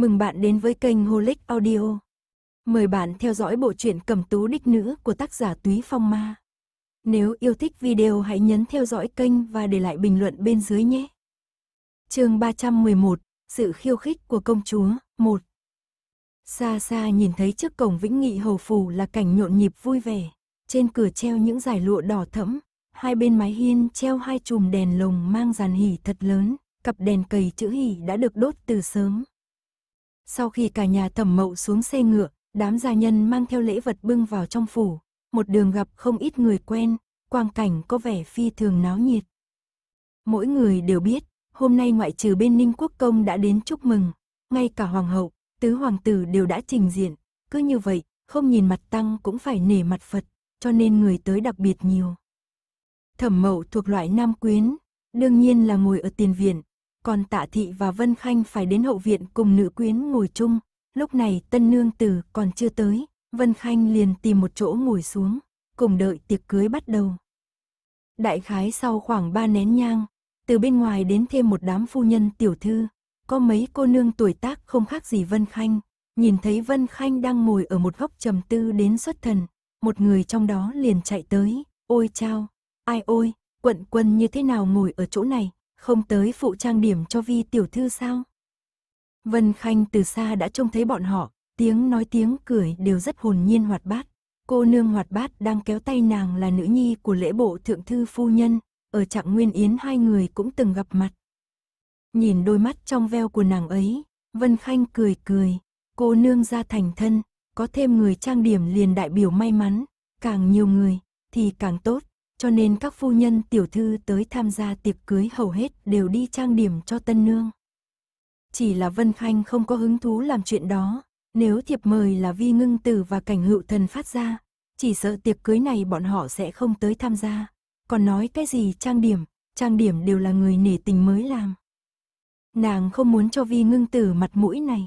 Mừng bạn đến với kênh Holic Audio. Mời bạn theo dõi bộ truyện Cẩm Tú Đích Nữ của tác giả Túy Phong Ma. Nếu yêu thích video hãy nhấn theo dõi kênh và để lại bình luận bên dưới nhé. Chương 311: Sự khiêu khích của công chúa 1. Xa xa nhìn thấy trước cổng Vĩnh Nghị Hầu phủ là cảnh nhộn nhịp vui vẻ, trên cửa treo những dải lụa đỏ thẫm, hai bên mái hiên treo hai chùm đèn lồng mang dàn hỉ thật lớn, cặp đèn cầy chữ hỉ đã được đốt từ sớm sau khi cả nhà thẩm mậu xuống xe ngựa, đám gia nhân mang theo lễ vật bưng vào trong phủ, một đường gặp không ít người quen, quang cảnh có vẻ phi thường náo nhiệt. Mỗi người đều biết, hôm nay ngoại trừ bên Ninh Quốc Công đã đến chúc mừng, ngay cả Hoàng hậu, tứ hoàng tử đều đã trình diện, cứ như vậy, không nhìn mặt Tăng cũng phải nể mặt Phật, cho nên người tới đặc biệt nhiều. Thẩm mậu thuộc loại nam quyến, đương nhiên là ngồi ở tiền viện, còn tạ thị và Vân Khanh phải đến hậu viện cùng nữ quyến ngồi chung. Lúc này tân nương tử còn chưa tới, Vân Khanh liền tìm một chỗ ngồi xuống, cùng đợi tiệc cưới bắt đầu. Đại khái sau khoảng ba nén nhang, từ bên ngoài đến thêm một đám phu nhân tiểu thư, có mấy cô nương tuổi tác không khác gì Vân Khanh, nhìn thấy Vân Khanh đang ngồi ở một góc trầm tư đến xuất thần, một người trong đó liền chạy tới, ôi chao, ai ôi, quận quân như thế nào ngồi ở chỗ này, không tới phụ trang điểm cho vi tiểu thư sao? Vân Khanh từ xa đã trông thấy bọn họ, tiếng nói tiếng cười đều rất hồn nhiên hoạt bát. Cô nương hoạt bát đang kéo tay nàng là nữ nhi của lễ bộ thượng thư phu nhân, ở trạng nguyên yến hai người cũng từng gặp mặt. Nhìn đôi mắt trong veo của nàng ấy, Vân Khanh cười cười, cô nương ra thành thân, có thêm người trang điểm liền đại biểu may mắn, càng nhiều người thì càng tốt cho nên các phu nhân tiểu thư tới tham gia tiệc cưới hầu hết đều đi trang điểm cho tân nương. Chỉ là Vân Khanh không có hứng thú làm chuyện đó, nếu thiệp mời là vi ngưng tử và cảnh hữu thần phát ra, chỉ sợ tiệc cưới này bọn họ sẽ không tới tham gia, còn nói cái gì trang điểm, trang điểm đều là người nể tình mới làm. Nàng không muốn cho vi ngưng tử mặt mũi này.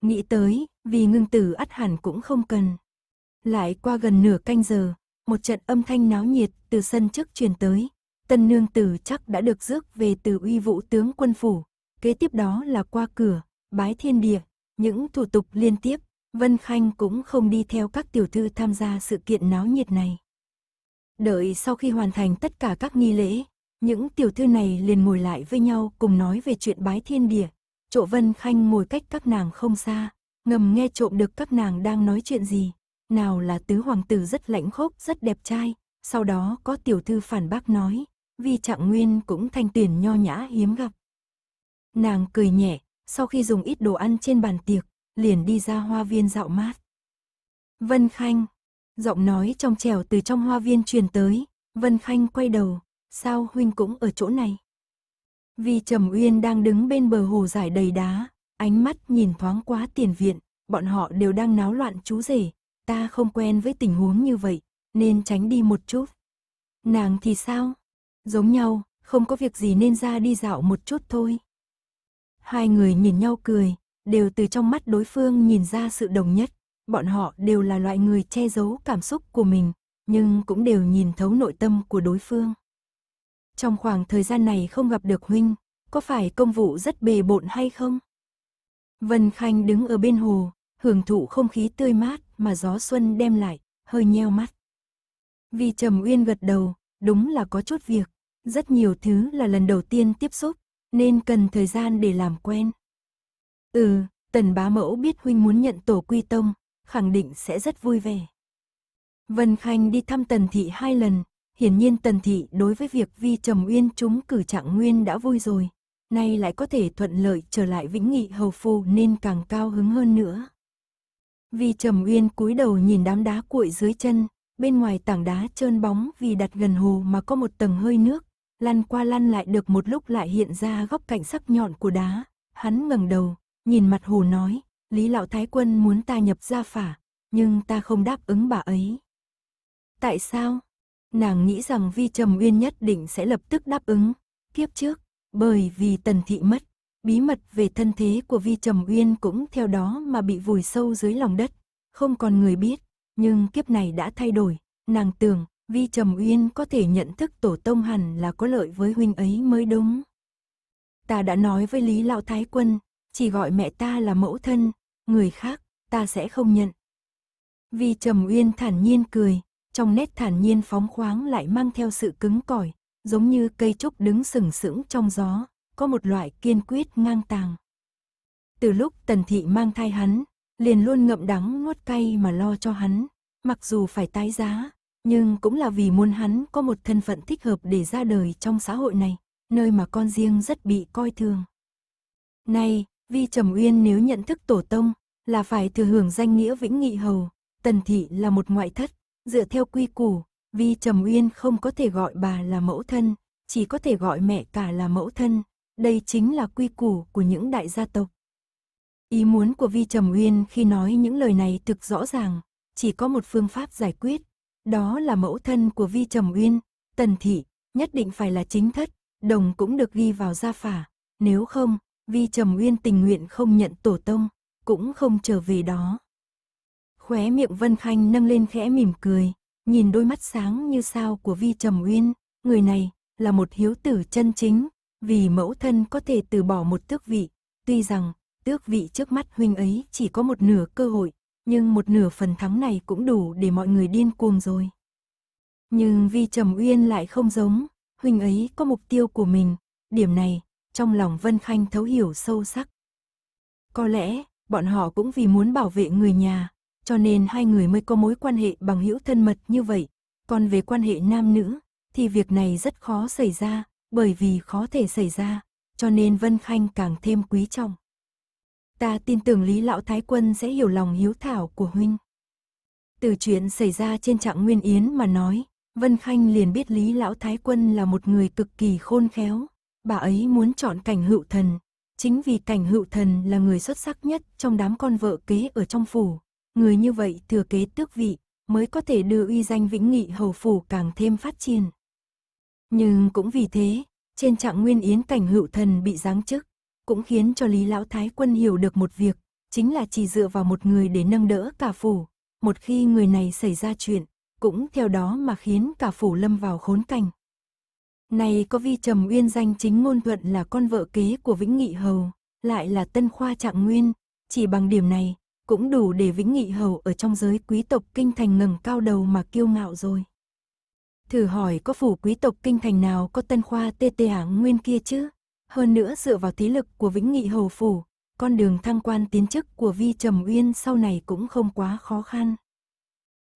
Nghĩ tới, vi ngưng tử ắt hẳn cũng không cần. Lại qua gần nửa canh giờ, một trận âm thanh náo nhiệt từ sân trước truyền tới. Tân nương tử chắc đã được rước về từ uy vũ tướng quân phủ, kế tiếp đó là qua cửa, bái thiên địa, những thủ tục liên tiếp, Vân Khanh cũng không đi theo các tiểu thư tham gia sự kiện náo nhiệt này. Đợi sau khi hoàn thành tất cả các nghi lễ, những tiểu thư này liền ngồi lại với nhau cùng nói về chuyện bái thiên địa. Chỗ Vân Khanh ngồi cách các nàng không xa, ngầm nghe trộm được các nàng đang nói chuyện gì. Nào là tứ hoàng tử rất lãnh khốc, rất đẹp trai, sau đó có tiểu thư phản bác nói, vì trạng nguyên cũng thanh tuyển nho nhã hiếm gặp. Nàng cười nhẹ, sau khi dùng ít đồ ăn trên bàn tiệc, liền đi ra hoa viên dạo mát. Vân Khanh, giọng nói trong trèo từ trong hoa viên truyền tới, Vân Khanh quay đầu, sao huynh cũng ở chỗ này. Vì Trầm Uyên đang đứng bên bờ hồ dài đầy đá, ánh mắt nhìn thoáng quá tiền viện, bọn họ đều đang náo loạn chú rể, ta không quen với tình huống như vậy, nên tránh đi một chút. Nàng thì sao? Giống nhau, không có việc gì nên ra đi dạo một chút thôi. Hai người nhìn nhau cười, đều từ trong mắt đối phương nhìn ra sự đồng nhất. Bọn họ đều là loại người che giấu cảm xúc của mình, nhưng cũng đều nhìn thấu nội tâm của đối phương. Trong khoảng thời gian này không gặp được huynh, có phải công vụ rất bề bộn hay không? Vân Khanh đứng ở bên hồ, hưởng thụ không khí tươi mát, mà gió xuân đem lại, hơi nheo mắt. Vì Trầm Uyên gật đầu, đúng là có chút việc, rất nhiều thứ là lần đầu tiên tiếp xúc, nên cần thời gian để làm quen. Ừ, Tần Bá Mẫu biết huynh muốn nhận tổ quy tông, khẳng định sẽ rất vui vẻ. Vân Khanh đi thăm Tần Thị hai lần, hiển nhiên Tần Thị đối với việc Vi Trầm Uyên chúng cử trạng nguyên đã vui rồi, nay lại có thể thuận lợi trở lại Vĩnh Nghị Hầu Phu nên càng cao hứng hơn nữa. Vi Trầm Uyên cúi đầu nhìn đám đá cuội dưới chân, bên ngoài tảng đá trơn bóng vì đặt gần hồ mà có một tầng hơi nước, lăn qua lăn lại được một lúc lại hiện ra góc cạnh sắc nhọn của đá. Hắn ngẩng đầu, nhìn mặt hồ nói, Lý Lão Thái Quân muốn ta nhập gia phả, nhưng ta không đáp ứng bà ấy. Tại sao? Nàng nghĩ rằng Vi Trầm Uyên nhất định sẽ lập tức đáp ứng, kiếp trước, bởi vì Tần Thị mất, bí mật về thân thế của Vi Trầm Uyên cũng theo đó mà bị vùi sâu dưới lòng đất, không còn người biết, nhưng kiếp này đã thay đổi, nàng tưởng Vi Trầm Uyên có thể nhận thức tổ tông hẳn là có lợi với huynh ấy mới đúng. Ta đã nói với Lý Lão Thái Quân, chỉ gọi mẹ ta là mẫu thân, người khác ta sẽ không nhận. Vi Trầm Uyên thản nhiên cười, trong nét thản nhiên phóng khoáng lại mang theo sự cứng cỏi, giống như cây trúc đứng sừng sững trong gió, có một loại kiên quyết ngang tàng. Từ lúc tần thị mang thai hắn, liền luôn ngậm đắng nuốt cay mà lo cho hắn, mặc dù phải tái giá, nhưng cũng là vì muốn hắn có một thân phận thích hợp để ra đời trong xã hội này, nơi mà con riêng rất bị coi thường. Nay, Vi Trầm Uyên nếu nhận thức tổ tông, là phải thừa hưởng danh nghĩa vĩnh nghị hầu, tần thị là một ngoại thất, dựa theo quy củ, Vi Trầm Uyên không có thể gọi bà là mẫu thân, chỉ có thể gọi mẹ cả là mẫu thân, đây chính là quy củ của những đại gia tộc. Ý muốn của Vi Trầm Uyên khi nói những lời này thực rõ ràng, chỉ có một phương pháp giải quyết, đó là mẫu thân của Vi Trầm Uyên, Tần Thị, nhất định phải là chính thất, đồng cũng được ghi vào gia phả, nếu không, Vi Trầm Uyên tình nguyện không nhận tổ tông, cũng không trở về đó. Khóe miệng Vân Khanh nâng lên khẽ mỉm cười, nhìn đôi mắt sáng như sao của Vi Trầm Uyên, người này là một hiếu tử chân chính, vì mẫu thân có thể từ bỏ một tước vị, tuy rằng tước vị trước mắt huynh ấy chỉ có một nửa cơ hội, nhưng một nửa phần thắng này cũng đủ để mọi người điên cuồng rồi. Nhưng Vi Trầm Uyên lại không giống, huynh ấy có mục tiêu của mình, điểm này trong lòng Vân Khanh thấu hiểu sâu sắc. Có lẽ bọn họ cũng vì muốn bảo vệ người nhà, cho nên hai người mới có mối quan hệ bằng hữu thân mật như vậy, còn về quan hệ nam nữ thì việc này rất khó xảy ra, bởi vì khó thể xảy ra, cho nên Vân Khanh càng thêm quý trọng. Ta tin tưởng Lý Lão Thái Quân sẽ hiểu lòng hiếu thảo của huynh. Từ chuyện xảy ra trên trạng Nguyên Yến mà nói, Vân Khanh liền biết Lý Lão Thái Quân là một người cực kỳ khôn khéo. Bà ấy muốn chọn cảnh hữu thần. Chính vì cảnh hữu thần là người xuất sắc nhất trong đám con vợ kế ở trong phủ. Người như vậy thừa kế tước vị mới có thể đưa uy danh vĩnh nghị hầu phủ càng thêm phát triển. Nhưng cũng vì thế, trên trạng nguyên yến cảnh hữu thần bị giáng chức, cũng khiến cho Lý Lão Thái Quân hiểu được một việc, chính là chỉ dựa vào một người để nâng đỡ cả phủ. Một khi người này xảy ra chuyện, cũng theo đó mà khiến cả phủ lâm vào khốn cảnh. Này có vi trầm uyên danh chính ngôn thuận là con vợ kế của Vĩnh Nghị Hầu, lại là tân khoa trạng nguyên, chỉ bằng điểm này, cũng đủ để Vĩnh Nghị Hầu ở trong giới quý tộc kinh thành ngẩng cao đầu mà kiêu ngạo rồi thử hỏi có phủ quý tộc kinh thành nào có tân khoa tê hạng nguyên kia chứ? Hơn nữa dựa vào thế lực của Vĩnh Nghị Hầu Phủ, con đường thăng quan tiến chức của Vi Trầm Uyên sau này cũng không quá khó khăn.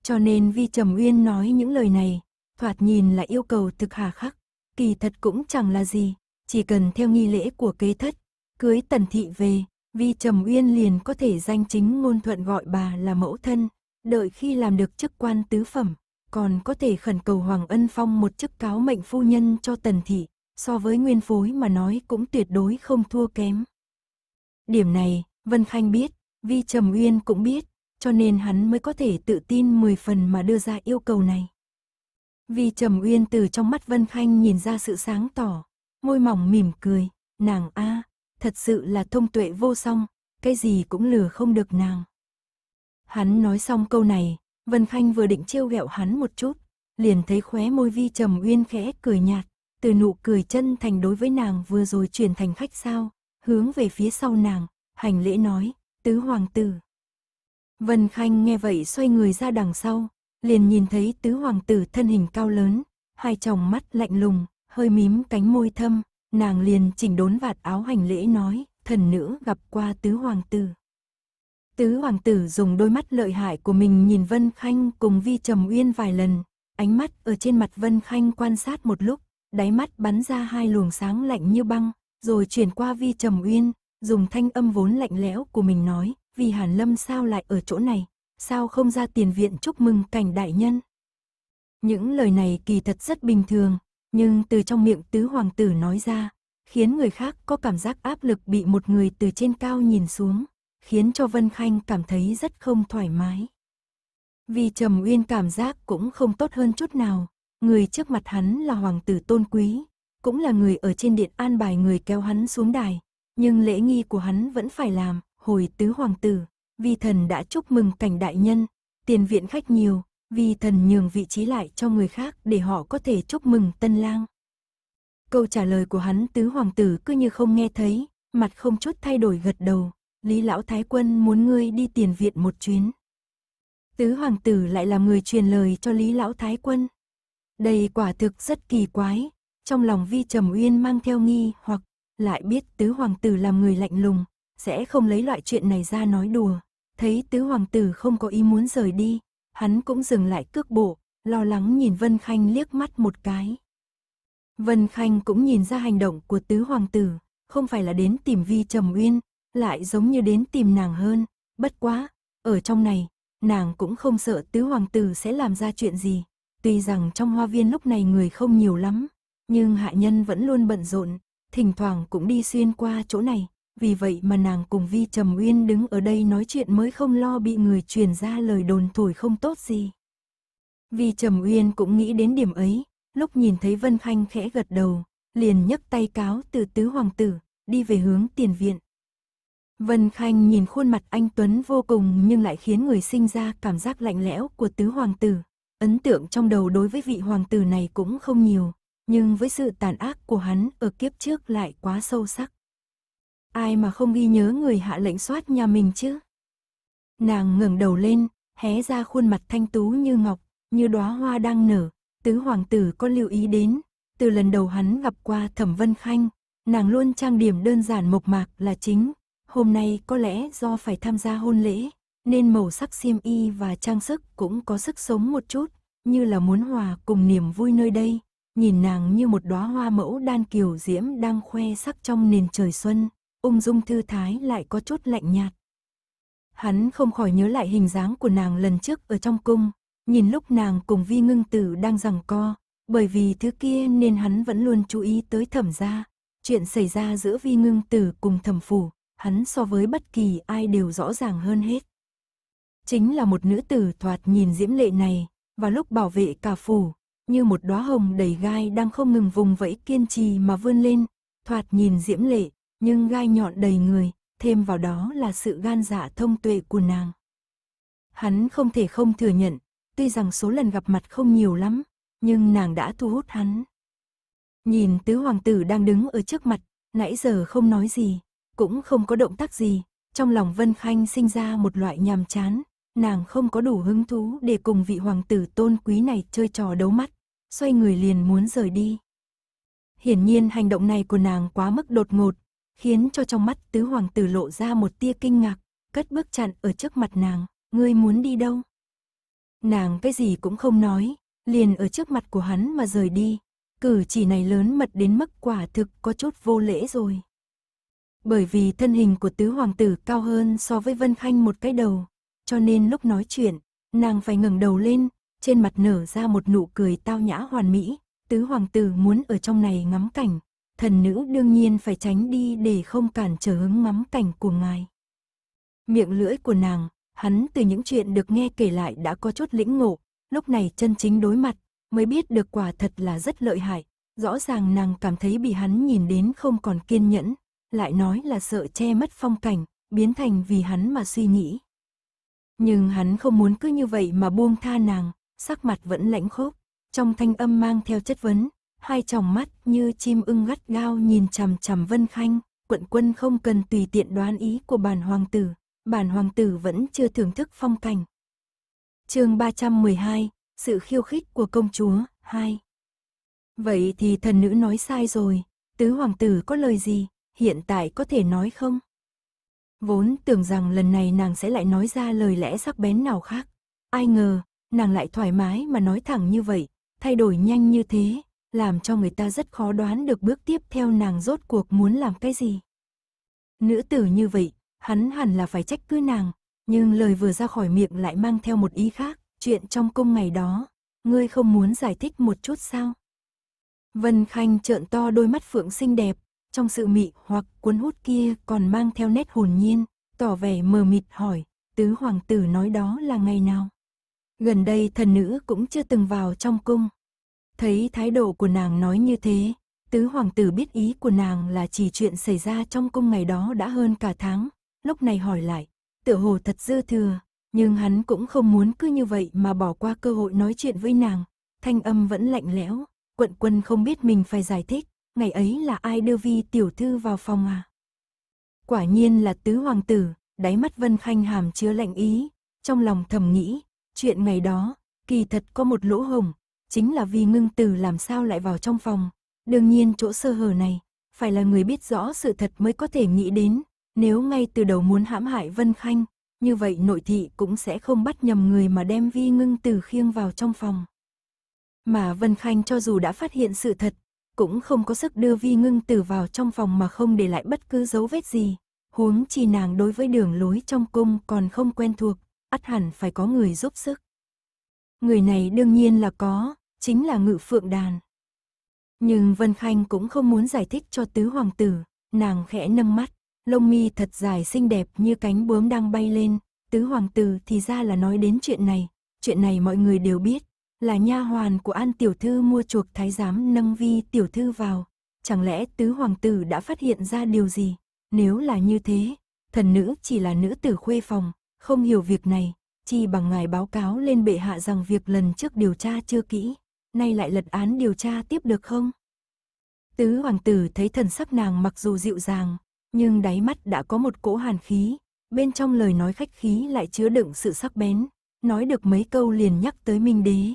Cho nên Vi Trầm Uyên nói những lời này, thoạt nhìn là yêu cầu thực hà khắc, kỳ thật cũng chẳng là gì, chỉ cần theo nghi lễ của kế thất, cưới tần thị về, Vi Trầm Uyên liền có thể danh chính ngôn thuận gọi bà là mẫu thân, đợi khi làm được chức quan tứ phẩm, còn có thể khẩn cầu Hoàng Ân Phong một chức cáo mệnh phu nhân cho Tần Thị, so với nguyên phối mà nói cũng tuyệt đối không thua kém. Điểm này, Vân Khanh biết, Vi Trầm Uyên cũng biết, cho nên hắn mới có thể tự tin 10 phần mà đưa ra yêu cầu này. Vi Trầm Uyên từ trong mắt Vân Khanh nhìn ra sự sáng tỏ, môi mỏng mỉm cười, nàng a, thật sự là thông tuệ vô song, cái gì cũng lừa không được nàng. Hắn nói xong câu này, Vân Khanh vừa định trêu ghẹo hắn một chút, liền thấy khóe môi vi trầm uyên khẽ cười nhạt, từ nụ cười chân thành đối với nàng vừa rồi chuyển thành khách sao, hướng về phía sau nàng, hành lễ nói, tứ hoàng tử. Vân Khanh nghe vậy xoay người ra đằng sau, liền nhìn thấy tứ hoàng tử thân hình cao lớn, hai tròng mắt lạnh lùng, hơi mím cánh môi thâm, nàng liền chỉnh đốn vạt áo hành lễ nói, thần nữ gặp qua tứ hoàng tử. Tứ hoàng tử dùng đôi mắt lợi hại của mình nhìn Vân Khanh cùng Vi Trầm Uyên vài lần, ánh mắt ở trên mặt Vân Khanh quan sát một lúc, đáy mắt bắn ra hai luồng sáng lạnh như băng, rồi chuyển qua Vi Trầm Uyên, dùng thanh âm vốn lạnh lẽo của mình nói, vì Hàn Lâm sao lại ở chỗ này, sao không ra tiền viện chúc mừng cảnh đại nhân. Những lời này kỳ thật rất bình thường, nhưng từ trong miệng tứ hoàng tử nói ra, khiến người khác có cảm giác áp lực bị một người từ trên cao nhìn xuống khiến cho Vân Khanh cảm thấy rất không thoải mái. Vì Trầm Uyên cảm giác cũng không tốt hơn chút nào, người trước mặt hắn là hoàng tử tôn quý, cũng là người ở trên điện an bài người kéo hắn xuống đài, nhưng lễ nghi của hắn vẫn phải làm, hồi tứ hoàng tử, vì thần đã chúc mừng cảnh đại nhân, tiền viện khách nhiều, vì thần nhường vị trí lại cho người khác để họ có thể chúc mừng tân lang. Câu trả lời của hắn tứ hoàng tử cứ như không nghe thấy, mặt không chút thay đổi gật đầu. Lý Lão Thái Quân muốn ngươi đi tiền viện một chuyến. Tứ Hoàng tử lại làm người truyền lời cho Lý Lão Thái Quân. Đây quả thực rất kỳ quái, trong lòng Vi Trầm Uyên mang theo nghi hoặc lại biết Tứ Hoàng tử làm người lạnh lùng, sẽ không lấy loại chuyện này ra nói đùa. Thấy Tứ Hoàng tử không có ý muốn rời đi, hắn cũng dừng lại cước bộ, lo lắng nhìn Vân Khanh liếc mắt một cái. Vân Khanh cũng nhìn ra hành động của Tứ Hoàng tử, không phải là đến tìm Vi Trầm Uyên, lại giống như đến tìm nàng hơn, bất quá, ở trong này, nàng cũng không sợ tứ hoàng tử sẽ làm ra chuyện gì. Tuy rằng trong hoa viên lúc này người không nhiều lắm, nhưng hạ nhân vẫn luôn bận rộn, thỉnh thoảng cũng đi xuyên qua chỗ này, vì vậy mà nàng cùng Vi Trầm Uyên đứng ở đây nói chuyện mới không lo bị người truyền ra lời đồn thổi không tốt gì. Vi Trầm Uyên cũng nghĩ đến điểm ấy, lúc nhìn thấy Vân Khanh khẽ gật đầu, liền nhấc tay cáo từ tứ hoàng tử, đi về hướng tiền viện. Vân Khanh nhìn khuôn mặt anh Tuấn vô cùng nhưng lại khiến người sinh ra cảm giác lạnh lẽo của tứ hoàng tử. Ấn tượng trong đầu đối với vị hoàng tử này cũng không nhiều, nhưng với sự tàn ác của hắn ở kiếp trước lại quá sâu sắc. Ai mà không ghi nhớ người hạ lệnh soát nhà mình chứ? Nàng ngẩng đầu lên, hé ra khuôn mặt thanh tú như ngọc, như đóa hoa đang nở, tứ hoàng tử có lưu ý đến, từ lần đầu hắn gặp qua Thẩm Vân Khanh, nàng luôn trang điểm đơn giản mộc mạc là chính, Hôm nay có lẽ do phải tham gia hôn lễ, nên màu sắc xiêm y và trang sức cũng có sức sống một chút, như là muốn hòa cùng niềm vui nơi đây, nhìn nàng như một đóa hoa mẫu đan kiều diễm đang khoe sắc trong nền trời xuân, ung dung thư thái lại có chút lạnh nhạt. Hắn không khỏi nhớ lại hình dáng của nàng lần trước ở trong cung, nhìn lúc nàng cùng vi ngưng tử đang giằng co, bởi vì thứ kia nên hắn vẫn luôn chú ý tới thẩm gia, chuyện xảy ra giữa vi ngưng tử cùng thẩm phủ, hắn so với bất kỳ ai đều rõ ràng hơn hết. Chính là một nữ tử thoạt nhìn diễm lệ này, và lúc bảo vệ cả phủ, như một đóa hồng đầy gai đang không ngừng vùng vẫy kiên trì mà vươn lên, thoạt nhìn diễm lệ, nhưng gai nhọn đầy người, thêm vào đó là sự gan dạ thông tuệ của nàng. Hắn không thể không thừa nhận, tuy rằng số lần gặp mặt không nhiều lắm, nhưng nàng đã thu hút hắn. Nhìn tứ hoàng tử đang đứng ở trước mặt, nãy giờ không nói gì, cũng không có động tác gì, trong lòng Vân Khanh sinh ra một loại nhàm chán, nàng không có đủ hứng thú để cùng vị hoàng tử tôn quý này chơi trò đấu mắt, xoay người liền muốn rời đi. Hiển nhiên hành động này của nàng quá mức đột ngột, khiến cho trong mắt tứ hoàng tử lộ ra một tia kinh ngạc, cất bước chặn ở trước mặt nàng, ngươi muốn đi đâu? Nàng cái gì cũng không nói, liền ở trước mặt của hắn mà rời đi, cử chỉ này lớn mật đến mức quả thực có chút vô lễ rồi. Bởi vì thân hình của tứ hoàng tử cao hơn so với Vân Khanh một cái đầu, cho nên lúc nói chuyện, nàng phải ngẩng đầu lên, trên mặt nở ra một nụ cười tao nhã hoàn mỹ, tứ hoàng tử muốn ở trong này ngắm cảnh, thần nữ đương nhiên phải tránh đi để không cản trở hứng ngắm cảnh của ngài. Miệng lưỡi của nàng, hắn từ những chuyện được nghe kể lại đã có chút lĩnh ngộ, lúc này chân chính đối mặt, mới biết được quả thật là rất lợi hại, rõ ràng nàng cảm thấy bị hắn nhìn đến không còn kiên nhẫn, lại nói là sợ che mất phong cảnh, biến thành vì hắn mà suy nghĩ. Nhưng hắn không muốn cứ như vậy mà buông tha nàng, sắc mặt vẫn lãnh khốc, trong thanh âm mang theo chất vấn, hai tròng mắt như chim ưng gắt gao nhìn chằm chằm Vân Khanh, quận quân không cần tùy tiện đoán ý của bản hoàng tử, bản hoàng tử vẫn chưa thưởng thức phong cảnh. chương 312, sự khiêu khích của công chúa, 2 Vậy thì thần nữ nói sai rồi, tứ hoàng tử có lời gì, hiện tại có thể nói không? Vốn tưởng rằng lần này nàng sẽ lại nói ra lời lẽ sắc bén nào khác. Ai ngờ, nàng lại thoải mái mà nói thẳng như vậy, thay đổi nhanh như thế, làm cho người ta rất khó đoán được bước tiếp theo nàng rốt cuộc muốn làm cái gì. Nữ tử như vậy, hắn hẳn là phải trách cứ nàng, nhưng lời vừa ra khỏi miệng lại mang theo một ý khác, chuyện trong cung ngày đó, ngươi không muốn giải thích một chút sao? Vân Khanh trợn to đôi mắt phượng xinh đẹp, trong sự mị hoặc cuốn hút kia còn mang theo nét hồn nhiên, tỏ vẻ mờ mịt hỏi, tứ hoàng tử nói đó là ngày nào. Gần đây thần nữ cũng chưa từng vào trong cung. Thấy thái độ của nàng nói như thế, tứ hoàng tử biết ý của nàng là chỉ chuyện xảy ra trong cung ngày đó đã hơn cả tháng, lúc này hỏi lại, tựa hồ thật dư thừa, nhưng hắn cũng không muốn cứ như vậy mà bỏ qua cơ hội nói chuyện với nàng, thanh âm vẫn lạnh lẽo, quận quân không biết mình phải giải thích, ngày ấy là ai đưa vi tiểu thư vào phòng à? Quả nhiên là tứ hoàng tử, đáy mắt Vân Khanh hàm chứa lạnh ý, trong lòng thầm nghĩ, chuyện ngày đó, kỳ thật có một lỗ hồng, chính là vì ngưng tử làm sao lại vào trong phòng. Đương nhiên chỗ sơ hở này, phải là người biết rõ sự thật mới có thể nghĩ đến, nếu ngay từ đầu muốn hãm hại Vân Khanh, như vậy nội thị cũng sẽ không bắt nhầm người mà đem vi ngưng tử khiêng vào trong phòng. Mà Vân Khanh cho dù đã phát hiện sự thật, cũng không có sức đưa vi ngưng tử vào trong phòng mà không để lại bất cứ dấu vết gì. Huống chi nàng đối với đường lối trong cung còn không quen thuộc, ắt hẳn phải có người giúp sức. Người này đương nhiên là có, chính là ngự phượng đàn. Nhưng Vân Khanh cũng không muốn giải thích cho tứ hoàng tử, nàng khẽ nâng mắt, lông mi thật dài xinh đẹp như cánh bướm đang bay lên, tứ hoàng tử thì ra là nói đến chuyện này, chuyện này mọi người đều biết, là nha hoàn của An tiểu thư mua chuộc thái giám nâng vi tiểu thư vào, chẳng lẽ tứ hoàng tử đã phát hiện ra điều gì? Nếu là như thế, thần nữ chỉ là nữ tử khuê phòng, không hiểu việc này, chi bằng ngài báo cáo lên bệ hạ rằng việc lần trước điều tra chưa kỹ, nay lại lật án điều tra tiếp được không? Tứ hoàng tử thấy thần sắc nàng mặc dù dịu dàng, nhưng đáy mắt đã có một cỗ hàn khí, bên trong lời nói khách khí lại chứa đựng sự sắc bén, nói được mấy câu liền nhắc tới Minh đế.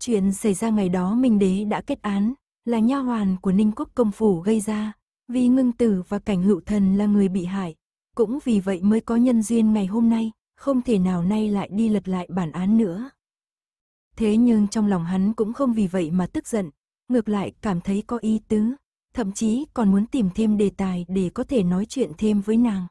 Chuyện xảy ra ngày đó Minh Đế đã kết án, là nha hoàn của Ninh Quốc công phủ gây ra, vì Ngưng Tử và Cảnh Hữu Thần là người bị hại, cũng vì vậy mới có nhân duyên ngày hôm nay, không thể nào nay lại đi lật lại bản án nữa. Thế nhưng trong lòng hắn cũng không vì vậy mà tức giận, ngược lại cảm thấy có ý tứ, thậm chí còn muốn tìm thêm đề tài để có thể nói chuyện thêm với nàng.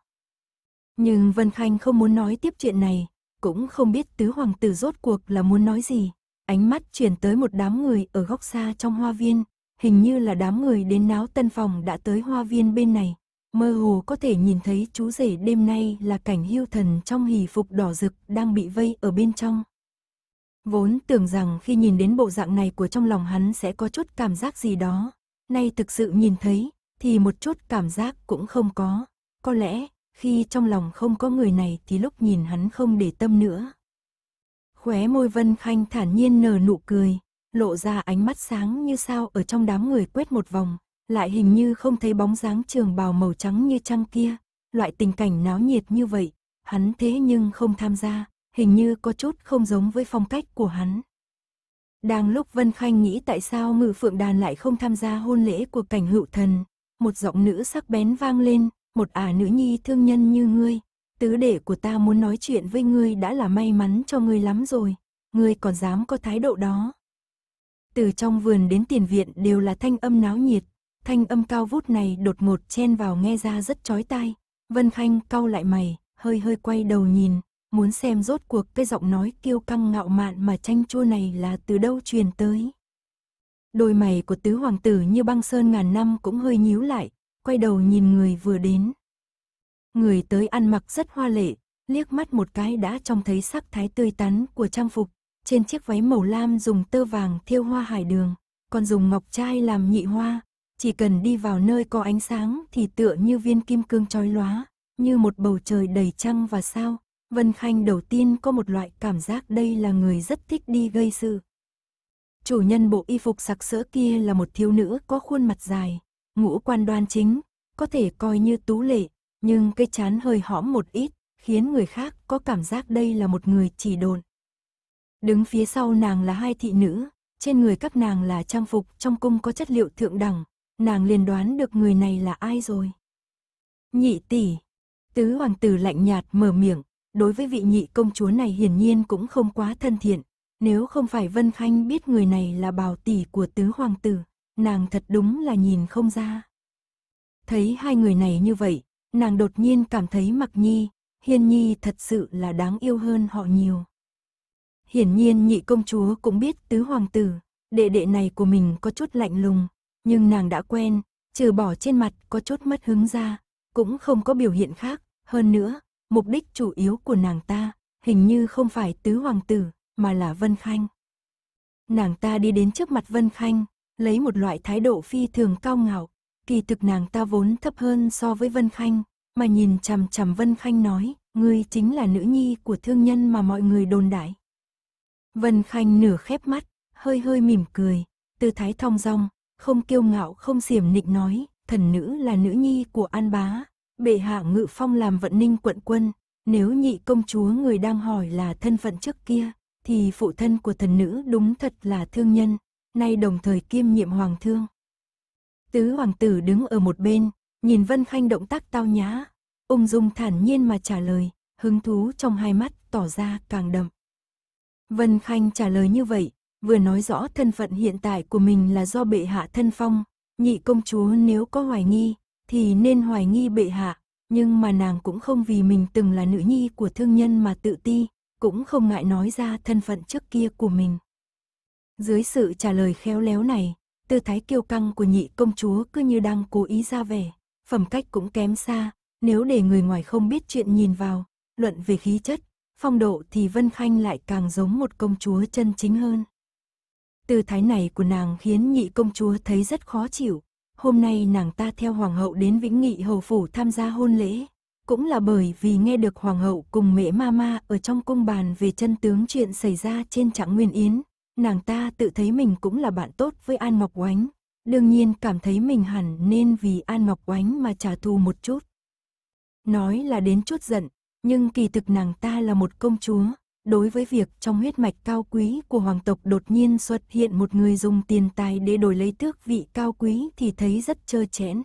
Nhưng Vân Khanh không muốn nói tiếp chuyện này, cũng không biết tứ hoàng tử rốt cuộc là muốn nói gì ánh mắt chuyển tới một đám người ở góc xa trong hoa viên, hình như là đám người đến náo tân phòng đã tới hoa viên bên này. Mơ hồ có thể nhìn thấy chú rể đêm nay là cảnh hưu thần trong hỷ phục đỏ rực đang bị vây ở bên trong. Vốn tưởng rằng khi nhìn đến bộ dạng này của trong lòng hắn sẽ có chút cảm giác gì đó. Nay thực sự nhìn thấy, thì một chút cảm giác cũng không có. Có lẽ, khi trong lòng không có người này thì lúc nhìn hắn không để tâm nữa. Khóe môi Vân Khanh thản nhiên nở nụ cười, lộ ra ánh mắt sáng như sao ở trong đám người quét một vòng, lại hình như không thấy bóng dáng trường bào màu trắng như trăng kia. Loại tình cảnh náo nhiệt như vậy, hắn thế nhưng không tham gia, hình như có chút không giống với phong cách của hắn. Đang lúc Vân Khanh nghĩ tại sao ngự phượng đàn lại không tham gia hôn lễ của cảnh hữu thần, một giọng nữ sắc bén vang lên, một ả à nữ nhi thương nhân như ngươi, Tứ đệ của ta muốn nói chuyện với ngươi đã là may mắn cho ngươi lắm rồi, ngươi còn dám có thái độ đó. Từ trong vườn đến tiền viện đều là thanh âm náo nhiệt, thanh âm cao vút này đột ngột chen vào nghe ra rất chói tai. Vân Khanh cau lại mày, hơi hơi quay đầu nhìn, muốn xem rốt cuộc cái giọng nói kiêu căng ngạo mạn mà tranh chua này là từ đâu truyền tới. Đôi mày của tứ hoàng tử như băng sơn ngàn năm cũng hơi nhíu lại, quay đầu nhìn người vừa đến người tới ăn mặc rất hoa lệ, liếc mắt một cái đã trông thấy sắc thái tươi tắn của trang phục, trên chiếc váy màu lam dùng tơ vàng thêu hoa hải đường, còn dùng ngọc trai làm nhị hoa, chỉ cần đi vào nơi có ánh sáng thì tựa như viên kim cương trói lóa, như một bầu trời đầy trăng và sao. Vân Khanh đầu tiên có một loại cảm giác đây là người rất thích đi gây sự. Chủ nhân bộ y phục sặc sỡ kia là một thiếu nữ có khuôn mặt dài, ngũ quan đoan chính, có thể coi như tú lệ, nhưng cái chán hơi hõm một ít, khiến người khác có cảm giác đây là một người chỉ đồn. Đứng phía sau nàng là hai thị nữ, trên người các nàng là trang phục trong cung có chất liệu thượng đẳng, nàng liền đoán được người này là ai rồi. Nhị tỷ, tứ hoàng tử lạnh nhạt mở miệng, đối với vị nhị công chúa này hiển nhiên cũng không quá thân thiện, nếu không phải Vân Khanh biết người này là bào tỷ của tứ hoàng tử, nàng thật đúng là nhìn không ra. Thấy hai người này như vậy, nàng đột nhiên cảm thấy Mặc Nhi, Hiên Nhi thật sự là đáng yêu hơn họ nhiều. Hiển nhiên nhị công chúa cũng biết tứ hoàng tử, đệ đệ này của mình có chút lạnh lùng, nhưng nàng đã quen, trừ bỏ trên mặt có chút mất hứng ra, cũng không có biểu hiện khác, hơn nữa, mục đích chủ yếu của nàng ta hình như không phải tứ hoàng tử, mà là Vân Khanh. Nàng ta đi đến trước mặt Vân Khanh, lấy một loại thái độ phi thường cao ngạo, kỳ thực nàng ta vốn thấp hơn so với Vân Khanh, mà nhìn chằm chằm Vân Khanh nói, ngươi chính là nữ nhi của thương nhân mà mọi người đồn đại. Vân Khanh nửa khép mắt, hơi hơi mỉm cười, tư thái thong dong, không kiêu ngạo không xiểm nịnh nói, thần nữ là nữ nhi của An Bá, bệ hạ ngự phong làm vận ninh quận quân, nếu nhị công chúa người đang hỏi là thân phận trước kia, thì phụ thân của thần nữ đúng thật là thương nhân, nay đồng thời kiêm nhiệm hoàng thương, Tứ hoàng tử đứng ở một bên, nhìn Vân Khanh động tác tao nhã, ung dung thản nhiên mà trả lời, hứng thú trong hai mắt tỏ ra càng đậm. Vân Khanh trả lời như vậy, vừa nói rõ thân phận hiện tại của mình là do bệ hạ thân phong, nhị công chúa nếu có hoài nghi, thì nên hoài nghi bệ hạ, nhưng mà nàng cũng không vì mình từng là nữ nhi của thương nhân mà tự ti, cũng không ngại nói ra thân phận trước kia của mình. Dưới sự trả lời khéo léo này, tư thái kiêu căng của nhị công chúa cứ như đang cố ý ra vẻ, phẩm cách cũng kém xa, nếu để người ngoài không biết chuyện nhìn vào, luận về khí chất, phong độ thì Vân Khanh lại càng giống một công chúa chân chính hơn. Tư thái này của nàng khiến nhị công chúa thấy rất khó chịu, hôm nay nàng ta theo hoàng hậu đến Vĩnh Nghị hầu phủ tham gia hôn lễ, cũng là bởi vì nghe được hoàng hậu cùng mẹ mama ở trong cung bàn về chân tướng chuyện xảy ra trên Trạng Nguyên Yến, nàng ta tự thấy mình cũng là bạn tốt với An Ngọc Oánh, đương nhiên cảm thấy mình hẳn nên vì An Ngọc Oánh mà trả thù một chút. Nói là đến chút giận, nhưng kỳ thực nàng ta là một công chúa, đối với việc trong huyết mạch cao quý của hoàng tộc đột nhiên xuất hiện một người dùng tiền tài để đổi lấy tước vị cao quý thì thấy rất trơ chẽn.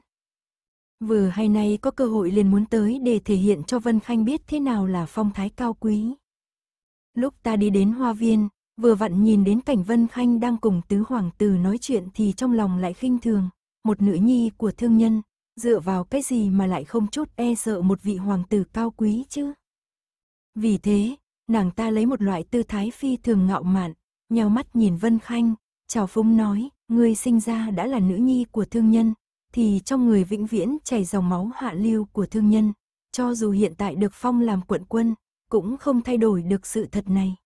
Vừa hay nay có cơ hội liền muốn tới để thể hiện cho Vân Khanh biết thế nào là phong thái cao quý. Lúc ta đi đến hoa viên, Vừa vặn nhìn đến cảnh Vân Khanh đang cùng tứ hoàng tử nói chuyện thì trong lòng lại khinh thường, một nữ nhi của thương nhân, dựa vào cái gì mà lại không chút e sợ một vị hoàng tử cao quý chứ. Vì thế, nàng ta lấy một loại tư thái phi thường ngạo mạn, nheo mắt nhìn Vân Khanh, chào phúng nói, người sinh ra đã là nữ nhi của thương nhân, thì trong người vĩnh viễn chảy dòng máu hạ lưu của thương nhân, cho dù hiện tại được phong làm quận quân, cũng không thay đổi được sự thật này.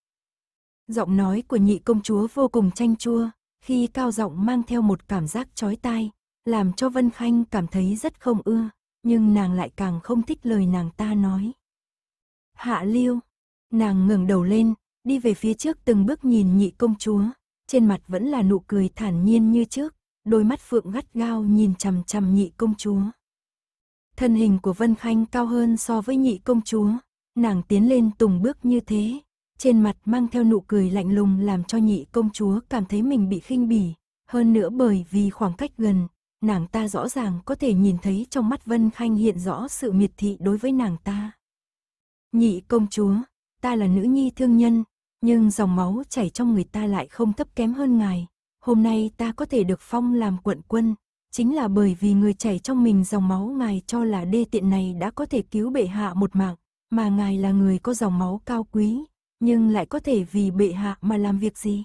Giọng nói của nhị công chúa vô cùng chanh chua, khi cao giọng mang theo một cảm giác chói tai, làm cho Vân Khanh cảm thấy rất không ưa, nhưng nàng lại càng không thích lời nàng ta nói. Hạ Liêu, nàng ngẩng đầu lên, đi về phía trước từng bước nhìn nhị công chúa, trên mặt vẫn là nụ cười thản nhiên như trước, đôi mắt phượng gắt gao nhìn chằm chằm nhị công chúa. Thân hình của Vân Khanh cao hơn so với nhị công chúa, nàng tiến lên từng bước như thế, trên mặt mang theo nụ cười lạnh lùng làm cho nhị công chúa cảm thấy mình bị khinh bỉ. Hơn nữa bởi vì khoảng cách gần, nàng ta rõ ràng có thể nhìn thấy trong mắt Vân Khanh hiện rõ sự miệt thị đối với nàng ta. Nhị công chúa, ta là nữ nhi thương nhân, nhưng dòng máu chảy trong người ta lại không thấp kém hơn ngài. Hôm nay ta có thể được phong làm quận quân, chính là bởi vì người chảy trong mình dòng máu ngài cho là đê tiện này đã có thể cứu bệ hạ một mạng, mà ngài là người có dòng máu cao quý, nhưng lại có thể vì bệ hạ mà làm việc gì?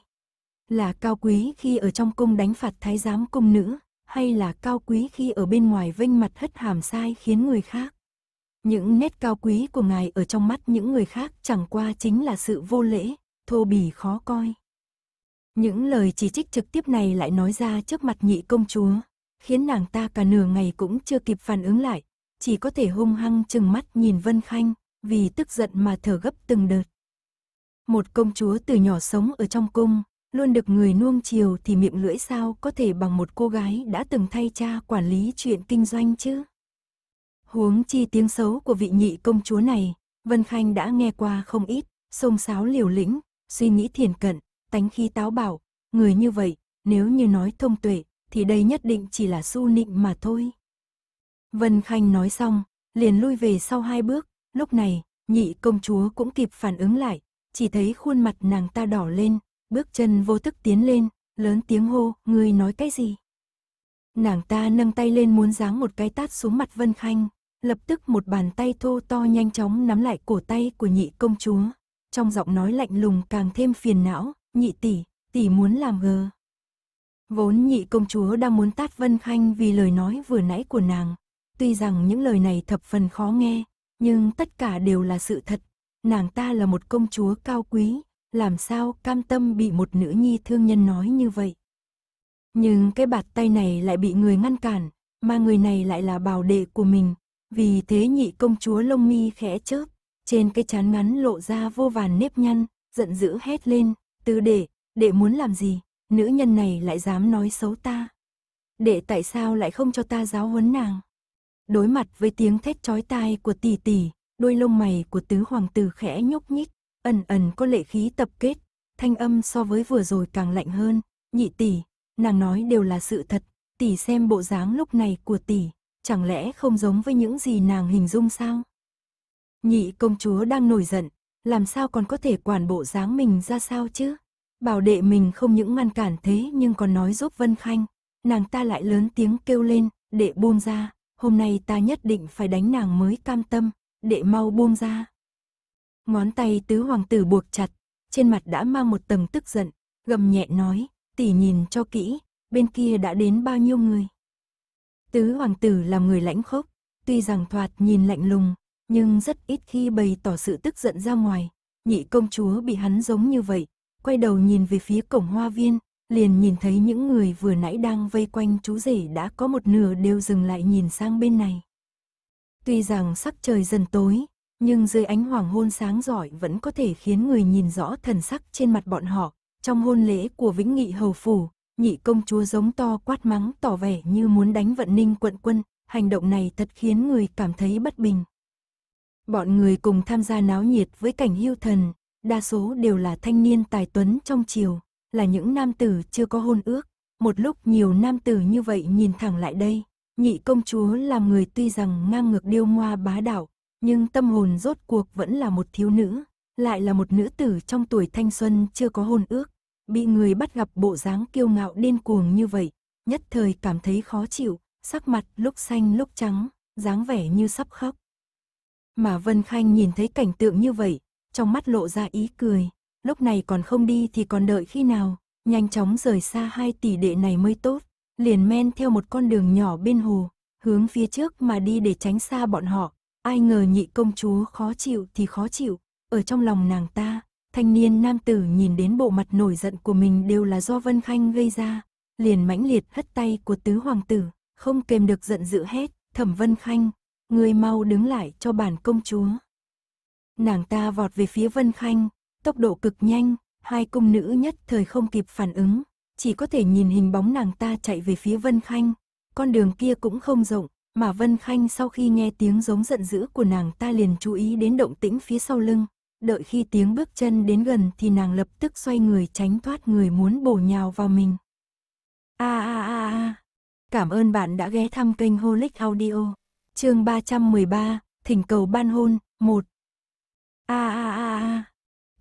Là cao quý khi ở trong cung đánh phạt thái giám cung nữ, hay là cao quý khi ở bên ngoài vênh mặt hất hàm sai khiến người khác? Những nét cao quý của ngài ở trong mắt những người khác chẳng qua chính là sự vô lễ, thô bỉ khó coi. Những lời chỉ trích trực tiếp này lại nói ra trước mặt nhị công chúa, khiến nàng ta cả nửa ngày cũng chưa kịp phản ứng lại, chỉ có thể hung hăng chừng mắt nhìn Vân Khanh, vì tức giận mà thở gấp từng đợt một công chúa từ nhỏ sống ở trong cung, luôn được người nuông chiều thì miệng lưỡi sao có thể bằng một cô gái đã từng thay cha quản lý chuyện kinh doanh chứ. Huống chi tiếng xấu của vị nhị công chúa này, Vân Khanh đã nghe qua không ít, xông xáo liều lĩnh, suy nghĩ thiền cận, tánh khí táo bảo, người như vậy, nếu như nói thông tuệ, thì đây nhất định chỉ là su nịnh mà thôi. Vân Khanh nói xong, liền lui về sau hai bước, lúc này, nhị công chúa cũng kịp phản ứng lại, chỉ thấy khuôn mặt nàng ta đỏ lên, bước chân vô thức tiến lên, lớn tiếng hô, ngươi nói cái gì? Nàng ta nâng tay lên muốn giáng một cái tát xuống mặt Vân Khanh, lập tức một bàn tay thô to nhanh chóng nắm lại cổ tay của nhị công chúa. Trong giọng nói lạnh lùng càng thêm phiền não, nhị tỷ, tỷ muốn làm gờ. Vốn nhị công chúa đang muốn tát Vân Khanh vì lời nói vừa nãy của nàng. Tuy rằng những lời này thập phần khó nghe, nhưng tất cả đều là sự thật nàng ta là một công chúa cao quý, làm sao cam tâm bị một nữ nhi thương nhân nói như vậy. Nhưng cái bạt tay này lại bị người ngăn cản, mà người này lại là bảo đệ của mình, vì thế nhị công chúa lông mi khẽ chớp, trên cái chán ngắn lộ ra vô vàn nếp nhăn, giận dữ hét lên, tứ đệ, đệ muốn làm gì, nữ nhân này lại dám nói xấu ta. Đệ tại sao lại không cho ta giáo huấn nàng? Đối mặt với tiếng thét chói tai của tỷ tỷ, đôi lông mày của tứ hoàng tử khẽ nhúc nhích, ẩn ẩn có lệ khí tập kết, thanh âm so với vừa rồi càng lạnh hơn, nhị tỷ, nàng nói đều là sự thật, tỷ xem bộ dáng lúc này của tỷ, chẳng lẽ không giống với những gì nàng hình dung sao? Nhị công chúa đang nổi giận, làm sao còn có thể quản bộ dáng mình ra sao chứ? Bảo đệ mình không những ngăn cản thế nhưng còn nói giúp Vân Khanh, nàng ta lại lớn tiếng kêu lên, đệ buông ra, hôm nay ta nhất định phải đánh nàng mới cam tâm, đệ mau buông ra. Ngón tay tứ hoàng tử buộc chặt, trên mặt đã mang một tầng tức giận, gầm nhẹ nói, tỷ nhìn cho kỹ, bên kia đã đến bao nhiêu người. Tứ hoàng tử là người lãnh khốc, tuy rằng thoạt nhìn lạnh lùng, nhưng rất ít khi bày tỏ sự tức giận ra ngoài. Nhị công chúa bị hắn giống như vậy, quay đầu nhìn về phía cổng hoa viên, liền nhìn thấy những người vừa nãy đang vây quanh chú rể đã có một nửa đều dừng lại nhìn sang bên này. Tuy rằng sắc trời dần tối, nhưng dưới ánh hoàng hôn sáng giỏi vẫn có thể khiến người nhìn rõ thần sắc trên mặt bọn họ. Trong hôn lễ của Vĩnh Nghị Hầu Phủ, nhị công chúa giống to quát mắng tỏ vẻ như muốn đánh vận ninh quận quân, hành động này thật khiến người cảm thấy bất bình. Bọn người cùng tham gia náo nhiệt với cảnh hưu thần, đa số đều là thanh niên tài tuấn trong triều, là những nam tử chưa có hôn ước. Một lúc nhiều nam tử như vậy nhìn thẳng lại đây, Nhị công chúa làm người tuy rằng ngang ngược điêu ngoa bá đạo, nhưng tâm hồn rốt cuộc vẫn là một thiếu nữ, lại là một nữ tử trong tuổi thanh xuân chưa có hôn ước, bị người bắt gặp bộ dáng kiêu ngạo điên cuồng như vậy, nhất thời cảm thấy khó chịu, sắc mặt lúc xanh lúc trắng, dáng vẻ như sắp khóc. Mà Vân Khanh nhìn thấy cảnh tượng như vậy, trong mắt lộ ra ý cười, lúc này còn không đi thì còn đợi khi nào, nhanh chóng rời xa hai tỷ đệ này mới tốt liền men theo một con đường nhỏ bên hồ, hướng phía trước mà đi để tránh xa bọn họ. Ai ngờ nhị công chúa khó chịu thì khó chịu, ở trong lòng nàng ta, thanh niên nam tử nhìn đến bộ mặt nổi giận của mình đều là do Vân Khanh gây ra, liền mãnh liệt hất tay của tứ hoàng tử, không kềm được giận dữ hết, thẩm Vân Khanh, người mau đứng lại cho bản công chúa. Nàng ta vọt về phía Vân Khanh, tốc độ cực nhanh, hai cung nữ nhất thời không kịp phản ứng, chỉ có thể nhìn hình bóng nàng ta chạy về phía Vân Khanh. Con đường kia cũng không rộng, mà Vân Khanh sau khi nghe tiếng giống giận dữ của nàng ta liền chú ý đến động tĩnh phía sau lưng. Đợi khi tiếng bước chân đến gần thì nàng lập tức xoay người tránh thoát người muốn bổ nhào vào mình. A a a a. Cảm ơn bạn đã ghé thăm kênh Holic Audio. Chương 313, thỉnh cầu ban hôn 1. A a a a.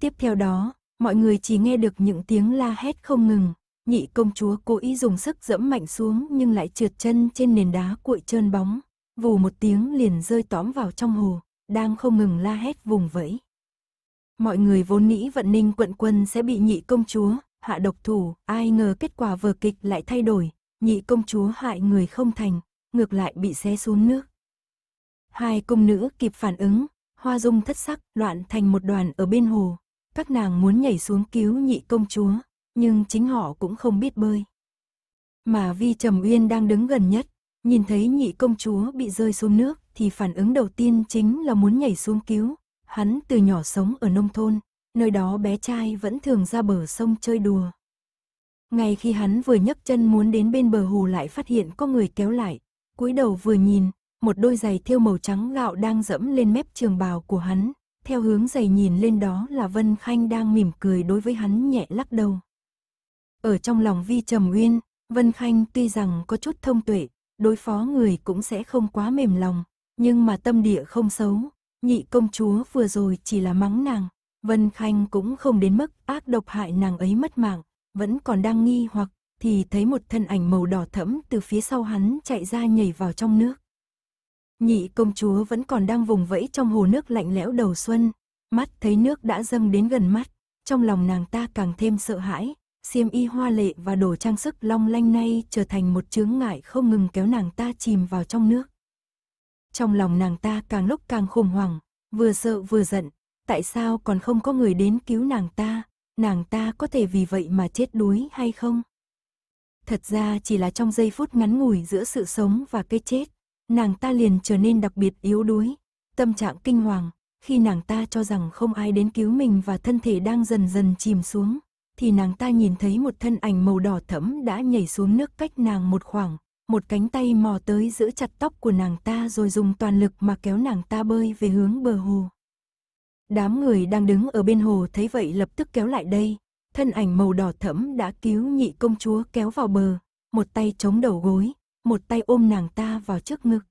Tiếp theo đó, mọi người chỉ nghe được những tiếng la hét không ngừng, nhị công chúa cố ý dùng sức dẫm mạnh xuống nhưng lại trượt chân trên nền đá cuội trơn bóng, vù một tiếng liền rơi tóm vào trong hồ, đang không ngừng la hét vùng vẫy. Mọi người vốn nghĩ vận ninh quận quân sẽ bị nhị công chúa, hạ độc thủ, ai ngờ kết quả vở kịch lại thay đổi, nhị công chúa hại người không thành, ngược lại bị xé xuống nước. Hai công nữ kịp phản ứng, hoa dung thất sắc, loạn thành một đoàn ở bên hồ. Các nàng muốn nhảy xuống cứu nhị công chúa, nhưng chính họ cũng không biết bơi. Mà Vi Trầm Uyên đang đứng gần nhất, nhìn thấy nhị công chúa bị rơi xuống nước thì phản ứng đầu tiên chính là muốn nhảy xuống cứu. Hắn từ nhỏ sống ở nông thôn, nơi đó bé trai vẫn thường ra bờ sông chơi đùa. Ngay khi hắn vừa nhấc chân muốn đến bên bờ hồ lại phát hiện có người kéo lại, cúi đầu vừa nhìn, một đôi giày thêu màu trắng gạo đang dẫm lên mép trường bào của hắn, theo hướng giày nhìn lên đó là Vân Khanh đang mỉm cười đối với hắn nhẹ lắc đầu. Ở trong lòng Vi Trầm Uyên, Vân Khanh tuy rằng có chút thông tuệ, đối phó người cũng sẽ không quá mềm lòng, nhưng mà tâm địa không xấu, nhị công chúa vừa rồi chỉ là mắng nàng, Vân Khanh cũng không đến mức ác độc hại nàng ấy mất mạng, vẫn còn đang nghi hoặc thì thấy một thân ảnh màu đỏ thẫm từ phía sau hắn chạy ra nhảy vào trong nước. Nhị công chúa vẫn còn đang vùng vẫy trong hồ nước lạnh lẽo đầu xuân, mắt thấy nước đã dâng đến gần mắt, trong lòng nàng ta càng thêm sợ hãi, xiêm y hoa lệ và đồ trang sức long lanh nay trở thành một chướng ngại không ngừng kéo nàng ta chìm vào trong nước. Trong lòng nàng ta càng lúc càng khủng hoảng, vừa sợ vừa giận, tại sao còn không có người đến cứu nàng ta, nàng ta có thể vì vậy mà chết đuối hay không? Thật ra chỉ là trong giây phút ngắn ngủi giữa sự sống và cái chết, nàng ta liền trở nên đặc biệt yếu đuối, tâm trạng kinh hoàng, khi nàng ta cho rằng không ai đến cứu mình và thân thể đang dần dần chìm xuống thì nàng ta nhìn thấy một thân ảnh màu đỏ thẫm đã nhảy xuống nước cách nàng một khoảng, một cánh tay mò tới giữ chặt tóc của nàng ta rồi dùng toàn lực mà kéo nàng ta bơi về hướng bờ hồ. Đám người đang đứng ở bên hồ thấy vậy lập tức kéo lại đây, thân ảnh màu đỏ thẫm đã cứu nhị công chúa kéo vào bờ, một tay chống đầu gối, một tay ôm nàng ta vào trước ngực.